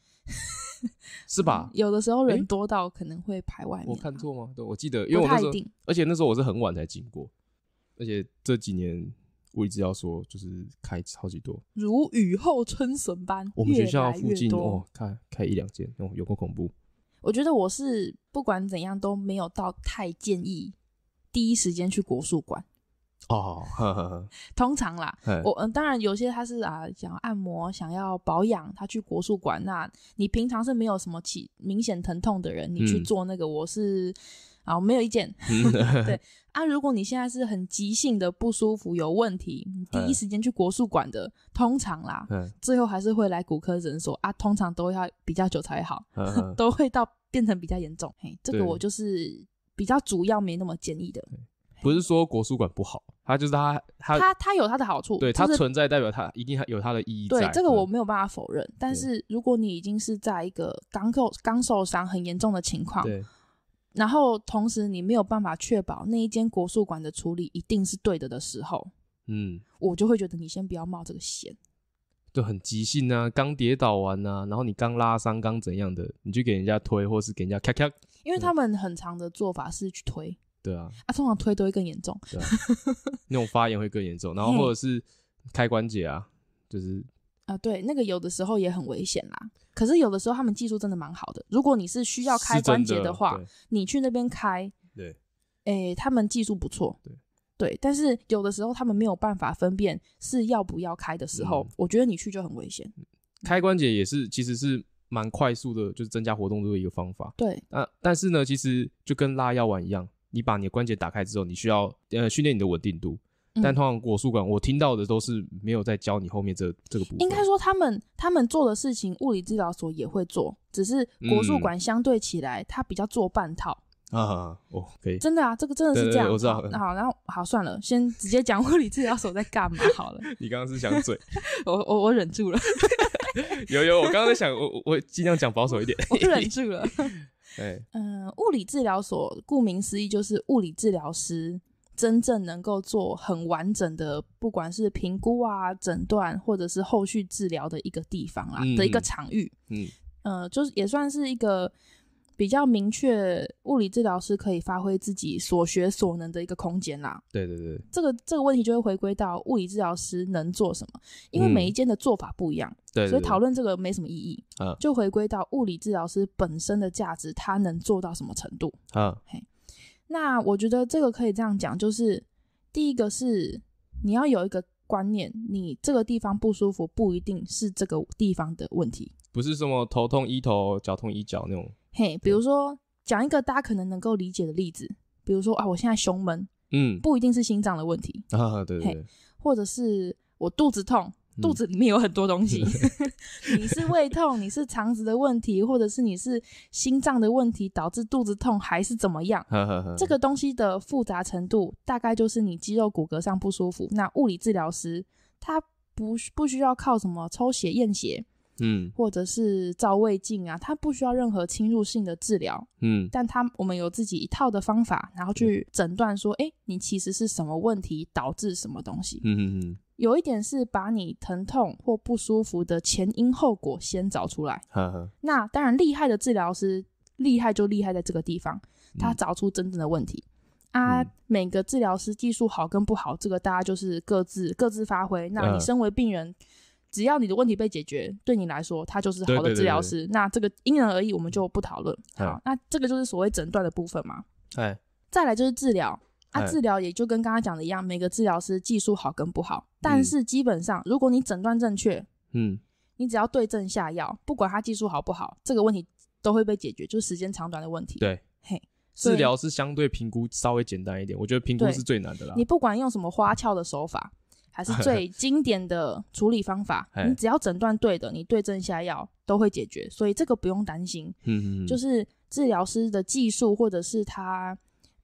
是吧？有的时候人多到可能会排外面。我看错吗？对，我记得，因为我那时候，而且那时候我是很晚才经过，而且这几年。我一直要说，就是开超级多，如雨后春笋般。我们学校附近哦，开开一两间哦，有够恐怖。我觉得我是不管怎样都没有到太建议第一时间去国术馆哦。通常啦，我当然有些他是啊，想要按摩、想要保养，他去国术馆。那你平常是没有什么起明显疼痛的人，你去做那个，我是。啊，没有意见。对啊，如果你现在是很急性的不舒服、有问题，你第一时间去国术馆的，通常啦，最后还是会来骨科诊所啊。通常都要比较久才好，都会到变成比较严重。嘿，这个我就是比较主要没那么建议的。不是说国术馆不好，它就是它它它有它的好处，对它存在代表它一定有它的意义。对这个我没有办法否认。但是如果你已经是在一个刚受刚受伤很严重的情况，然后同时，你没有办法确保那一间国术馆的处理一定是对的的时候，嗯，我就会觉得你先不要冒这个险，就很急性啊，刚跌倒完啊，然后你刚拉伤，刚怎样的，你去给人家推，或是给人家咔咔，因为他们很长的做法是去推，对啊，啊，通常推都会更严重，对啊，那种发炎会更严重，然后 或者是开关节啊，就是。啊，对，那个有的时候也很危险啦。可是有的时候他们技术真的蛮好的。如果你是需要开关节的话，你去那边开，对，哎，他们技术不错，对，对。但是有的时候他们没有办法分辨是要不要开的时候，我觉得你去就很危险。开关节也是，其实是蛮快速的，就是增加活动度的一个方法。对，那但是呢，其实就跟拉腰丸一样，你把你的关节打开之后，你需要呃训练你的稳定度。但通常国术馆，我听到的都是没有在教你后面这这个部分。应该说，他们他们做的事情，物理治疗所也会做，只是国术馆相对起来，它比较做半套啊。哦，可以。真的啊，这个真的是这样。我知道。好，然后好算了，先直接讲物理治疗所在干嘛 好了。你刚刚是想嘴？我我我忍住了。有有，我刚刚在想，我我尽量讲保守一点。我忍住了。嗯，物理治疗所顾名思义就是物理治疗师。真正能够做很完整的，不管是评估啊、诊断或者是后续治疗的一个地方啦，的一个场域，嗯，呃，就是也算是一个比较明确，物理治疗师可以发挥自己所学所能的一个空间啦。对对对，这个这个问题就会回归到物理治疗师能做什么，因为每一间的做法不一样，对，所以讨论这个没什么意义，嗯，就回归到物理治疗师本身的价值，他能做到什么程度，啊，嘿。那我觉得这个可以这样讲，就是第一个是你要有一个观念，你这个地方不舒服不一定是这个地方的问题，不是什么头痛医头，脚痛医脚那种。嘿，比如说讲一个大家可能能够理解的例子，比如说啊，我现在胸闷，嗯，不一定是心脏的问题啊，对对对，或者是我肚子痛。肚子里面有很多东西，你是胃痛，你是肠子的问题，或者是你是心脏的问题导致肚子痛，还是怎么样？这个东西的复杂程度大概就是你肌肉骨骼上不舒服。那物理治疗师他不不需要靠什么抽血验血，嗯，或者是照胃镜啊，他不需要任何侵入性的治疗，嗯，但他我们有自己一套的方法，然后去诊断说，哎，你其实是什么问题导致什么东西？嗯嗯嗯。有一点是把你疼痛或不舒服的前因后果先找出来，那当然厉害的治疗师厉害就厉害在这个地方，他找出真正的问题。啊，每个治疗师技术好跟不好，这个大家就是各自各自发挥。那你身为病人，只要你的问题被解决，对你来说他就是好的治疗师。那这个因人而异，我们就不讨论。好，那这个就是所谓诊断的部分嘛。哎，再来就是治疗。啊，治疗也就跟刚刚讲的一样，每个治疗师技术好跟不好，但是基本上，如果你诊断正确，嗯，你只要对症下药，不管他技术好不好，这个问题都会被解决，就是时间长短的问题。对，嘿，治疗是相对评估稍微简单一点，我觉得评估是最难的啦。你不管用什么花俏的手法，还是最 经典的处理方法，你只要诊断对的，你对症下药都会解决，所以这个不用担心。嗯嗯，就是治疗师的技术或者是他。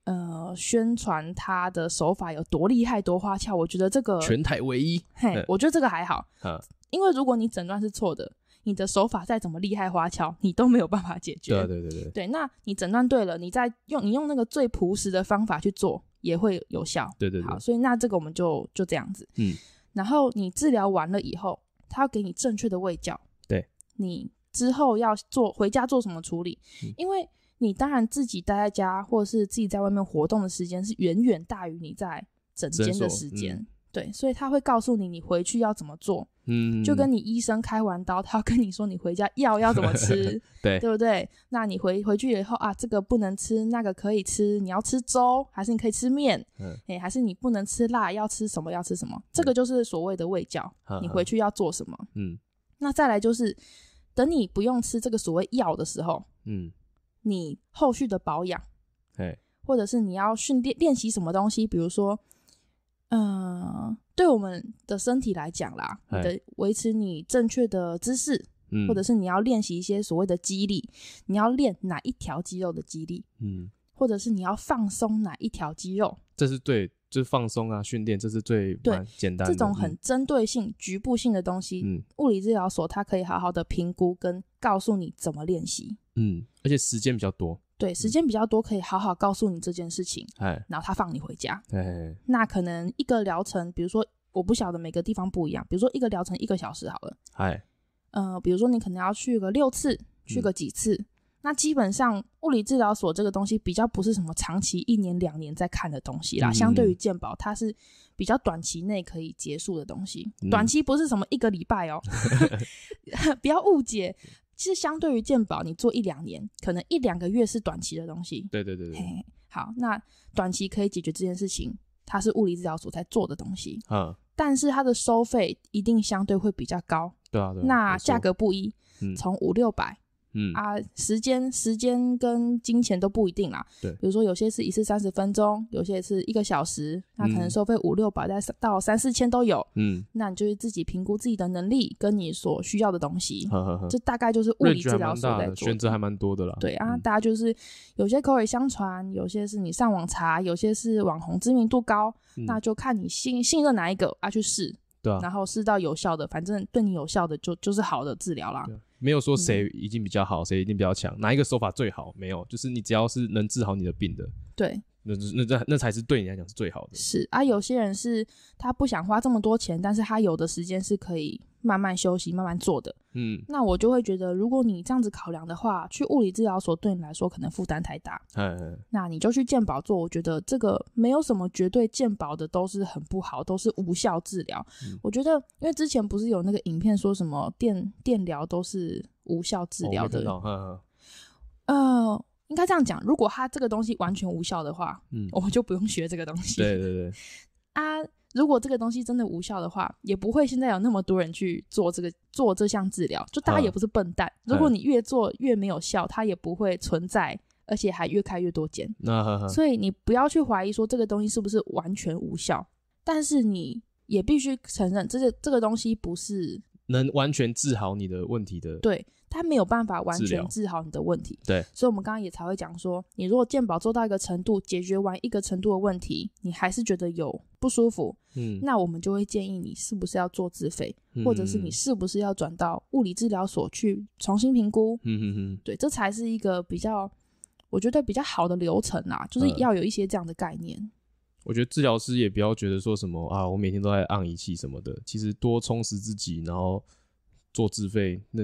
呃，宣传他的手法有多厉害、多花俏，我觉得这个全台唯一。嘿，我觉得这个还好。嗯，因为如果你诊断是错的，你的手法再怎么厉害、花俏，你都没有办法解决。对对对对。对，那你诊断对了，你再用你用那个最朴实的方法去做，也会有效。对对对。好，所以那这个我们就就这样子。嗯。然后你治疗完了以后，他要给你正确的喂教。对。你之后要做回家做什么处理？因为。你当然自己待在家，或者是自己在外面活动的时间是远远大于你在诊间的时间，对，所以他会告诉你你回去要怎么做，嗯，就跟你医生开完刀，他要跟你说你回家药要怎么吃，对，对不对？那你回回去以后啊，这个不能吃，那个可以吃，你要吃粥还是你可以吃面，哎，还是你不能吃辣，要吃什么要吃什么，这个就是所谓的胃教，你回去要做什么，嗯，那再来就是等你不用吃这个所谓药的时候，嗯。你后续的保养，或者是你要训练练习什么东西？比如说，嗯，对我们的身体来讲啦，你的维持你正确的姿势，或者是你要练习一些所谓的肌力，你要练哪一条肌肉的肌力，嗯，或者是你要放松哪一条肌肉，这是对，就是放松啊，训练，这是最对简单。这种很针对性、局部性的东西，嗯，物理治疗所它可以好好的评估跟告诉你怎么练习，嗯。而且时间比较多，对，时间比较多可以好好告诉你这件事情。然后他放你回家。那可能一个疗程，比如说我不晓得每个地方不一样，比如说一个疗程一个小时好了。嗯、呃，比如说你可能要去个六次，去个几次，那基本上物理治疗所这个东西比较不是什么长期一年两年在看的东西啦。相对于健保，它是比较短期内可以结束的东西。短期不是什么一个礼拜哦 不要误解。其实相对于鉴宝，你做一两年，可能一两个月是短期的东西。对对对对。好，那短期可以解决这件事情，它是物理治疗所才做的东西。嗯，但是它的收费一定相对会比较高。对啊，对。那价格不一，从五六百。嗯啊，时间时间跟金钱都不一定啦。对，比如说有些是一次三十分钟，有些是一个小时，那可能收费五六百，到三四千都有。嗯，那你就是自己评估自己的能力跟你所需要的东西。这大概就是物理治疗所在做。选择还蛮多的啦。对啊，大家就是有些口耳相传，有些是你上网查，有些是网红知名度高，那就看你信信任哪一个啊去试。对啊。然后试到有效的，反正对你有效的就就是好的治疗啦。没有说谁已经比较好，谁已经比较强，哪一个手法最好？没有，就是你只要是能治好你的病的，对，那那那那才是对你来讲是最好的。是啊，有些人是他不想花这么多钱，但是他有的时间是可以。慢慢休息，慢慢做的。嗯，那我就会觉得，如果你这样子考量的话，去物理治疗所对你来说可能负担太大。嗯，那你就去健保做。我觉得这个没有什么绝对健保的，都是很不好，都是无效治疗。我觉得，因为之前不是有那个影片说什么电电疗都是无效治疗的。嗯，应该这样讲，如果他这个东西完全无效的话，嗯，我们就不用学这个东西。对对对。啊。如果这个东西真的无效的话，也不会现在有那么多人去做这个做这项治疗。就大家也不是笨蛋，如果你越做越没有效，它也不会存在，而且还越开越多间。所以你不要去怀疑说这个东西是不是完全无效，但是你也必须承认，这个这个东西不是能完全治好你的问题的。对。他没有办法完全治好你的问题，对，所以，我们刚刚也才会讲说，你如果健保做到一个程度，解决完一个程度的问题，你还是觉得有不舒服，嗯，那我们就会建议你是不是要做自费，或者是你是不是要转到物理治疗所去重新评估，嗯对，这才是一个比较，我觉得比较好的流程啊，就是要有一些这样的概念。我觉得治疗师也不要觉得说什么啊，我每天都在按仪器什么的，其实多充实自己，然后做自费那。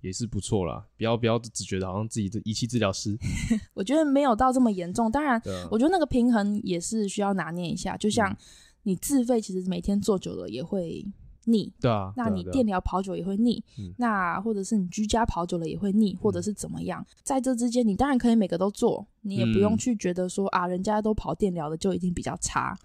也是不错啦，不要不要只觉得好像自己的仪器治疗师，我觉得没有到这么严重。当然，我觉得那个平衡也是需要拿捏一下，就像你自费，其实每天做久了也会。腻，对啊，那你电疗跑久也会腻，那或者是你居家跑久了也会腻，或者是怎么样，在这之间，你当然可以每个都做，你也不用去觉得说啊，人家都跑电疗的就已经比较差。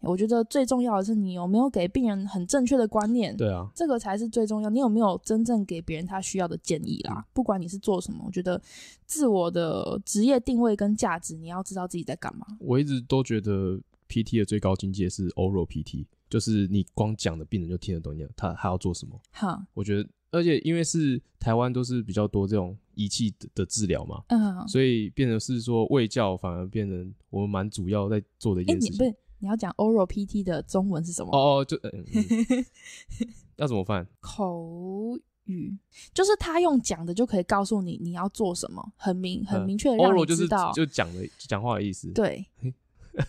我觉得最重要的是你有没有给病人很正确的观念，对啊，这个才是最重要。你有没有真正给别人他需要的建议啦？不管你是做什么，我觉得自我的职业定位跟价值，你要知道自己在干嘛。我一直都觉得 PT 的最高境界是 Oro PT。就是你光讲的病人就听得懂，你他还要做什么？好，我觉得，而且因为是台湾都是比较多这种仪器的治疗嘛，嗯，所以变成是说卫教反而变成我们蛮主要在做的一件事。你不是你要讲 oral PT 的中文是什么？哦哦，就 要怎么翻？口语就是他用讲的就可以告诉你你要做什么，很明很明确的让你知道，就讲的讲话的意思。对。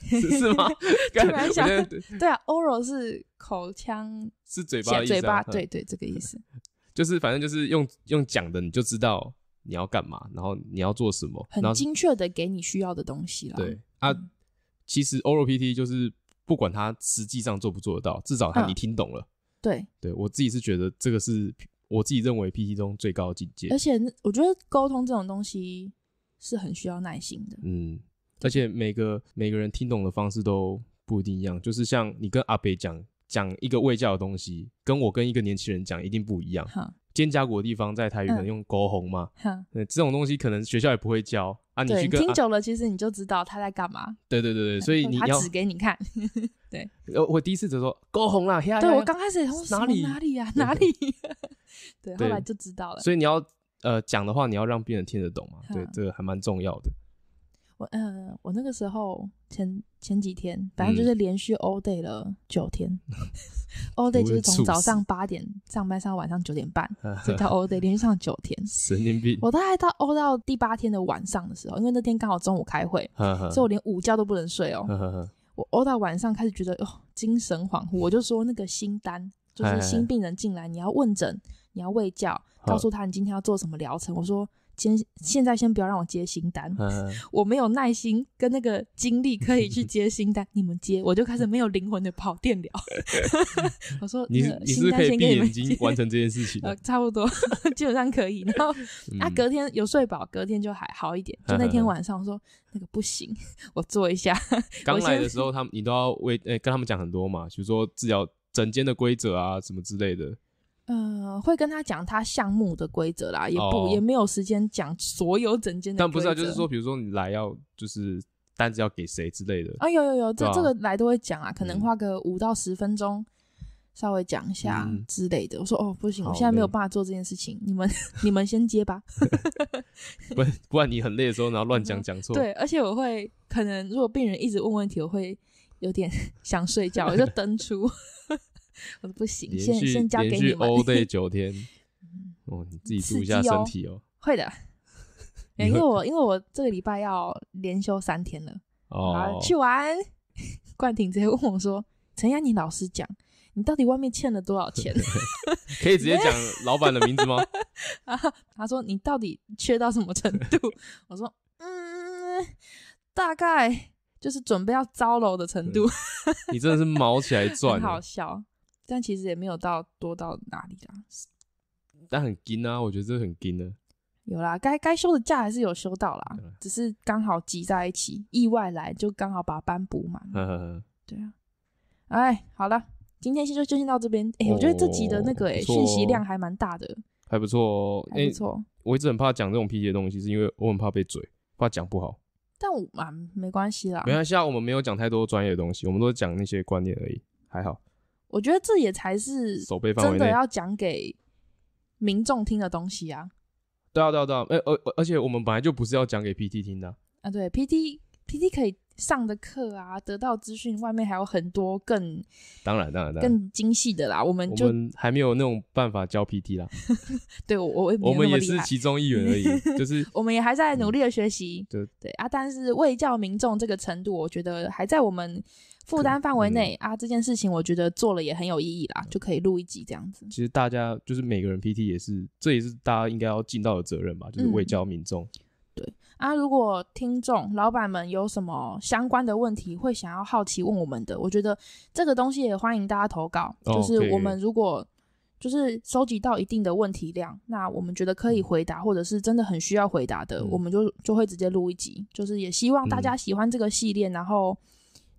是吗？突然想，对啊，oral 是口腔，是嘴巴的意思。嘴巴，对对，这个意思。就是反正就是用用讲的，你就知道你要干嘛，然后你要做什么，很精确的给你需要的东西了。对啊，其实 oral PT 就是不管他实际上做不做得到，至少你听懂了。对，对我自己是觉得这个是我自己认为 PT 中最高境界。而且我觉得沟通这种东西是很需要耐心的。嗯。而且每个每个人听懂的方式都不一定一样，就是像你跟阿北讲讲一个未教的东西，跟我跟一个年轻人讲一定不一样。肩胛骨的地方在台语可能用勾红嘛，这种东西可能学校也不会教啊。你去听久了，其实你就知道他在干嘛。对对对对，所以你要指给你看。对，我第一次就说勾红了。对，我刚开始哪里哪里呀哪里？对，后来就知道了。所以你要呃讲的话，你要让病人听得懂嘛。对，这个还蛮重要的。我嗯，我那个时候前前几天，反正就是连续 all day 了九天，all day 就是从早上八点上班上到晚上九点半，这条 all day 连续上九天。神经病！我大概到 all 到第八天的晚上的时候，因为那天刚好中午开会，所以我连午觉都不能睡哦。我 all 到晚上开始觉得哦，精神恍惚，我就说那个新单，就是新病人进来，你要问诊，你要喂教，告诉他你今天要做什么疗程。我说。先现在先不要让我接新单，我没有耐心跟那个精力可以去 接新单。你们接我就开始没有灵魂的跑电了。我说你你是可以闭眼睛完成这件事情，呃，差不多基本上可以。然后啊，隔天有睡饱，隔天就还好一点。就那天晚上我说那个不行，我做一下。刚来的时候他们你都要为哎跟他们讲很多嘛，比如说治疗整间的规则啊什么之类的。嗯，会跟他讲他项目的规则啦，也不也没有时间讲所有整件的。但不是，就是说，比如说你来要就是单子要给谁之类的。啊，有有有，这这个来都会讲啊，可能花个五到十分钟，稍微讲一下之类的。我说哦，不行，我现在没有办法做这件事情，你们你们先接吧。不，不然你很累的时候，然后乱讲讲错。对，而且我会可能如果病人一直问问题，我会有点 想睡觉，我就登出。我不行，先先交给你哦，对，九天，哦，你自己注意一下身体哦。会的，因为我因为我这个礼拜要连休三天了。哦，去玩。冠廷直接问我说：“陈阳，你老实讲，你到底外面欠了多少钱？”可以直接讲老板的名字吗？啊，他说你到底缺到什么程度？我说，嗯，大概就是准备要招楼的程度。你真的是毛起来赚，很好笑。但其实也没有到多到哪里啦，但很紧啊，我觉得这很紧的。有啦，该该休的假还是有休到啦，只是刚好挤在一起，意外来就刚好把班补满。呵对啊。哎，好了，今天先就先新到这边。哎，我觉得这集的那个哎，讯息量还蛮大的，还不错哦，还不错。我一直很怕讲这种皮的东西，是因为我很怕被嘴，怕讲不好。但我嘛，没关系啦，没关系啊，我们没有讲太多专业的东西，我们都讲那些观念而已，还好。我觉得这也才是真的要讲给民众听的东西啊！对啊对啊对啊！哎，而而且我们本来就不是要讲给 PT 听的啊！对，PT PT 可以上的课啊，得到资讯，外面还有很多更当然当然更精细的啦。我们我們还没有那种办法教 PT 啦。对，我我们也是其中一员而已，就是我们也还在努力的学习。对对啊，但是未教民众这个程度，我觉得还在我们。负担范围内啊，这件事情我觉得做了也很有意义啦，就可以录一集这样子。其实大家就是每个人 PT 也是，这也是大家应该要尽到的责任嘛，就是为教民众。对啊，如果听众老板们有什么相关的问题会想要好奇问我们的，我觉得这个东西也欢迎大家投稿。就是我们如果就是收集到一定的问题量，那我们觉得可以回答，或者是真的很需要回答的，我们就就会直接录一集。就是也希望大家喜欢这个系列，然后。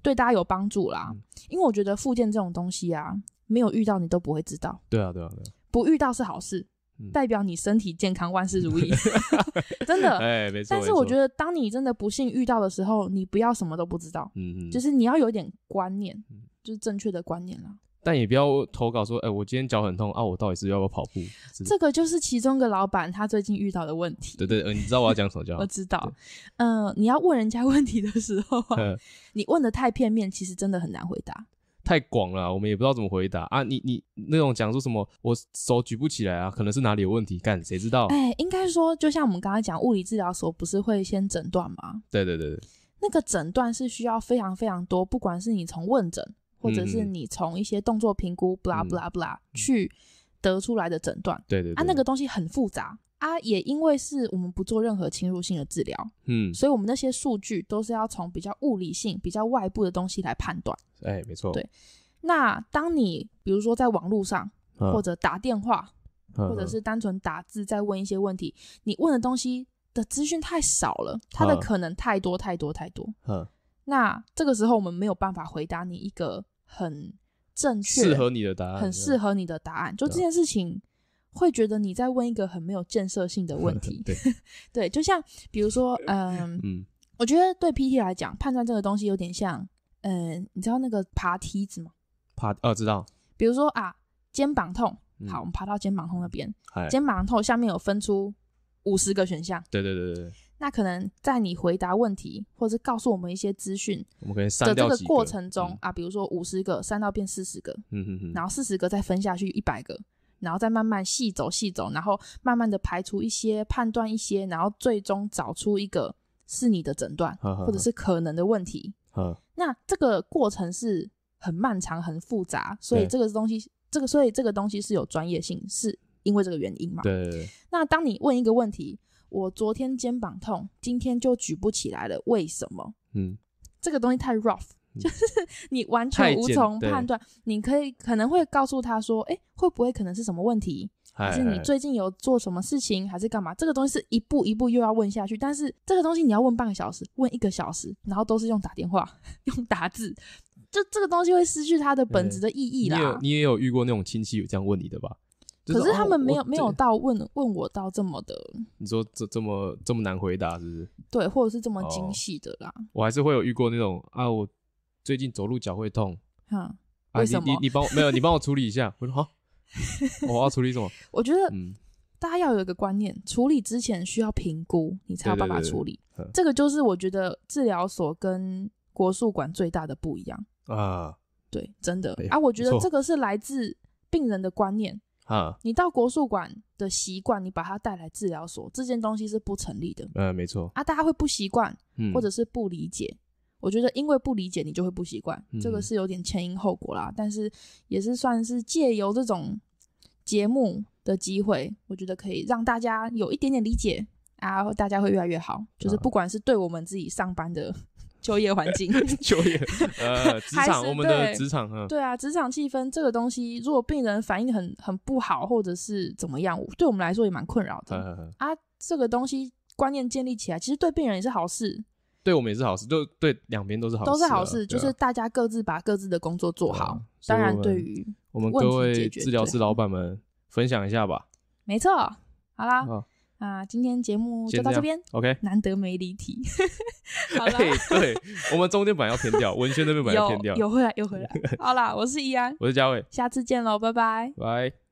对大家有帮助啦，因为我觉得附件这种东西啊，没有遇到你都不会知道。对啊，对啊，对啊。不遇到是好事，代表你身体健康，万事如意。真的。哎，没错。但是我觉得，当你真的不幸遇到的时候，你不要什么都不知道。嗯嗯。就是你要有点观念，就是正确的观念啦。但也不要投稿说，哎，我今天脚很痛啊，我到底是要不要跑步？这个就是其中一个老板他最近遇到的问题。对对，呃，你知道我要讲什么？我知道，呃，你要问人家问题的时候，你问的太片面，其实真的很难回答。太广了，我们也不知道怎么回答啊！你你那种讲说什么，我手举不起来啊，可能是哪里有问题，干谁知道？哎，应该说，就像我们刚才讲物理治疗的时候，不是会先诊断吗？对对对对，那个诊断是需要非常非常多，不管是你从问诊。或者是你从一些动作评估，不啦不啦不啦，去得出来的诊断，对对，啊，那个东西很复杂啊，也因为是我们不做任何侵入性的治疗，嗯，所以我们那些数据都是要从比较物理性、比较外部的东西来判断，哎，没错，对。那当你比如说在网络上或者打电话，或者是单纯打字再问一些问题，你问的东西的资讯太少了，它的可能太多太多太多，嗯，那这个时候我们没有办法回答你一个。很正确，适合你的答案。很适合你的答案，就这件事情，会觉得你在问一个很没有建设性的问题。对，对，就像比如说，嗯嗯，我觉得对 P T 来讲，判断这个东西有点像，嗯，你知道那个爬梯子吗？爬，呃，知道。比如说啊，肩膀痛，好，我们爬到肩膀痛那边。肩膀痛下面有分出五十个选项。对对对对。那可能在你回答问题，或者告诉我们一些资讯的这个过程中啊，比如说五十个删到变四十个，嗯嗯嗯，然后四十个再分下去一百个，然后再慢慢细走细走，然后慢慢的排除一些判断一些，然后最终找出一个是你的诊断或者是可能的问题。那这个过程是很漫长很复杂，所以这个东西，这个所以这个东西是有专业性，是因为这个原因嘛？对。那当你问一个问题。我昨天肩膀痛，今天就举不起来了，为什么？嗯，这个东西太 rough，就是 你完全无从判断。你可以可能会告诉他说，哎，会不会可能是什么问题？还是你最近有做什么事情，还是干嘛？这个东西是一步一步又要问下去，但是这个东西你要问半个小时，问一个小时，然后都是用打电话，用打字，就这个东西会失去它的本质的意义啦。你你也有遇过那种亲戚有这样问你的吧？可是他们没有没有到问问我到这么的，你说这这么这么难回答是不是？对，或者是这么精细的啦。我还是会有遇过那种啊，我最近走路脚会痛，啊，你你你帮没有你帮我处理一下。我说好，我要处理什么？我觉得大家要有一个观念，处理之前需要评估，你才有办法处理。这个就是我觉得治疗所跟国术馆最大的不一样啊，对，真的啊，我觉得这个是来自病人的观念。啊，你到国术馆的习惯，你把它带来治疗所，这件东西是不成立的。嗯，没错。啊，大家会不习惯，或者是不理解。我觉得因为不理解，你就会不习惯，这个是有点前因后果啦。但是也是算是借由这种节目的机会，我觉得可以让大家有一点点理解，啊，大家会越来越好。就是不管是对我们自己上班的。就业环境，就业，呃，职场，我们的职场，对啊，职场气氛这个东西，如果病人反应很很不好，或者是怎么样，对我们来说也蛮困扰的。啊，这个东西观念建立起来，其实对病人也是好事，对我们也是好事，就对两边都是好事，都是好事，就是大家各自把各自的工作做好。当然，对于我们各位治疗师老板们，分享一下吧。没错，好啦。那今天节目就到这边，OK，难得没离题，好了，对，我们中间本来要偏掉，文轩那边本来要偏掉，有回来，有回来，好啦，我是易安，我是嘉伟，下次见喽，拜拜，拜。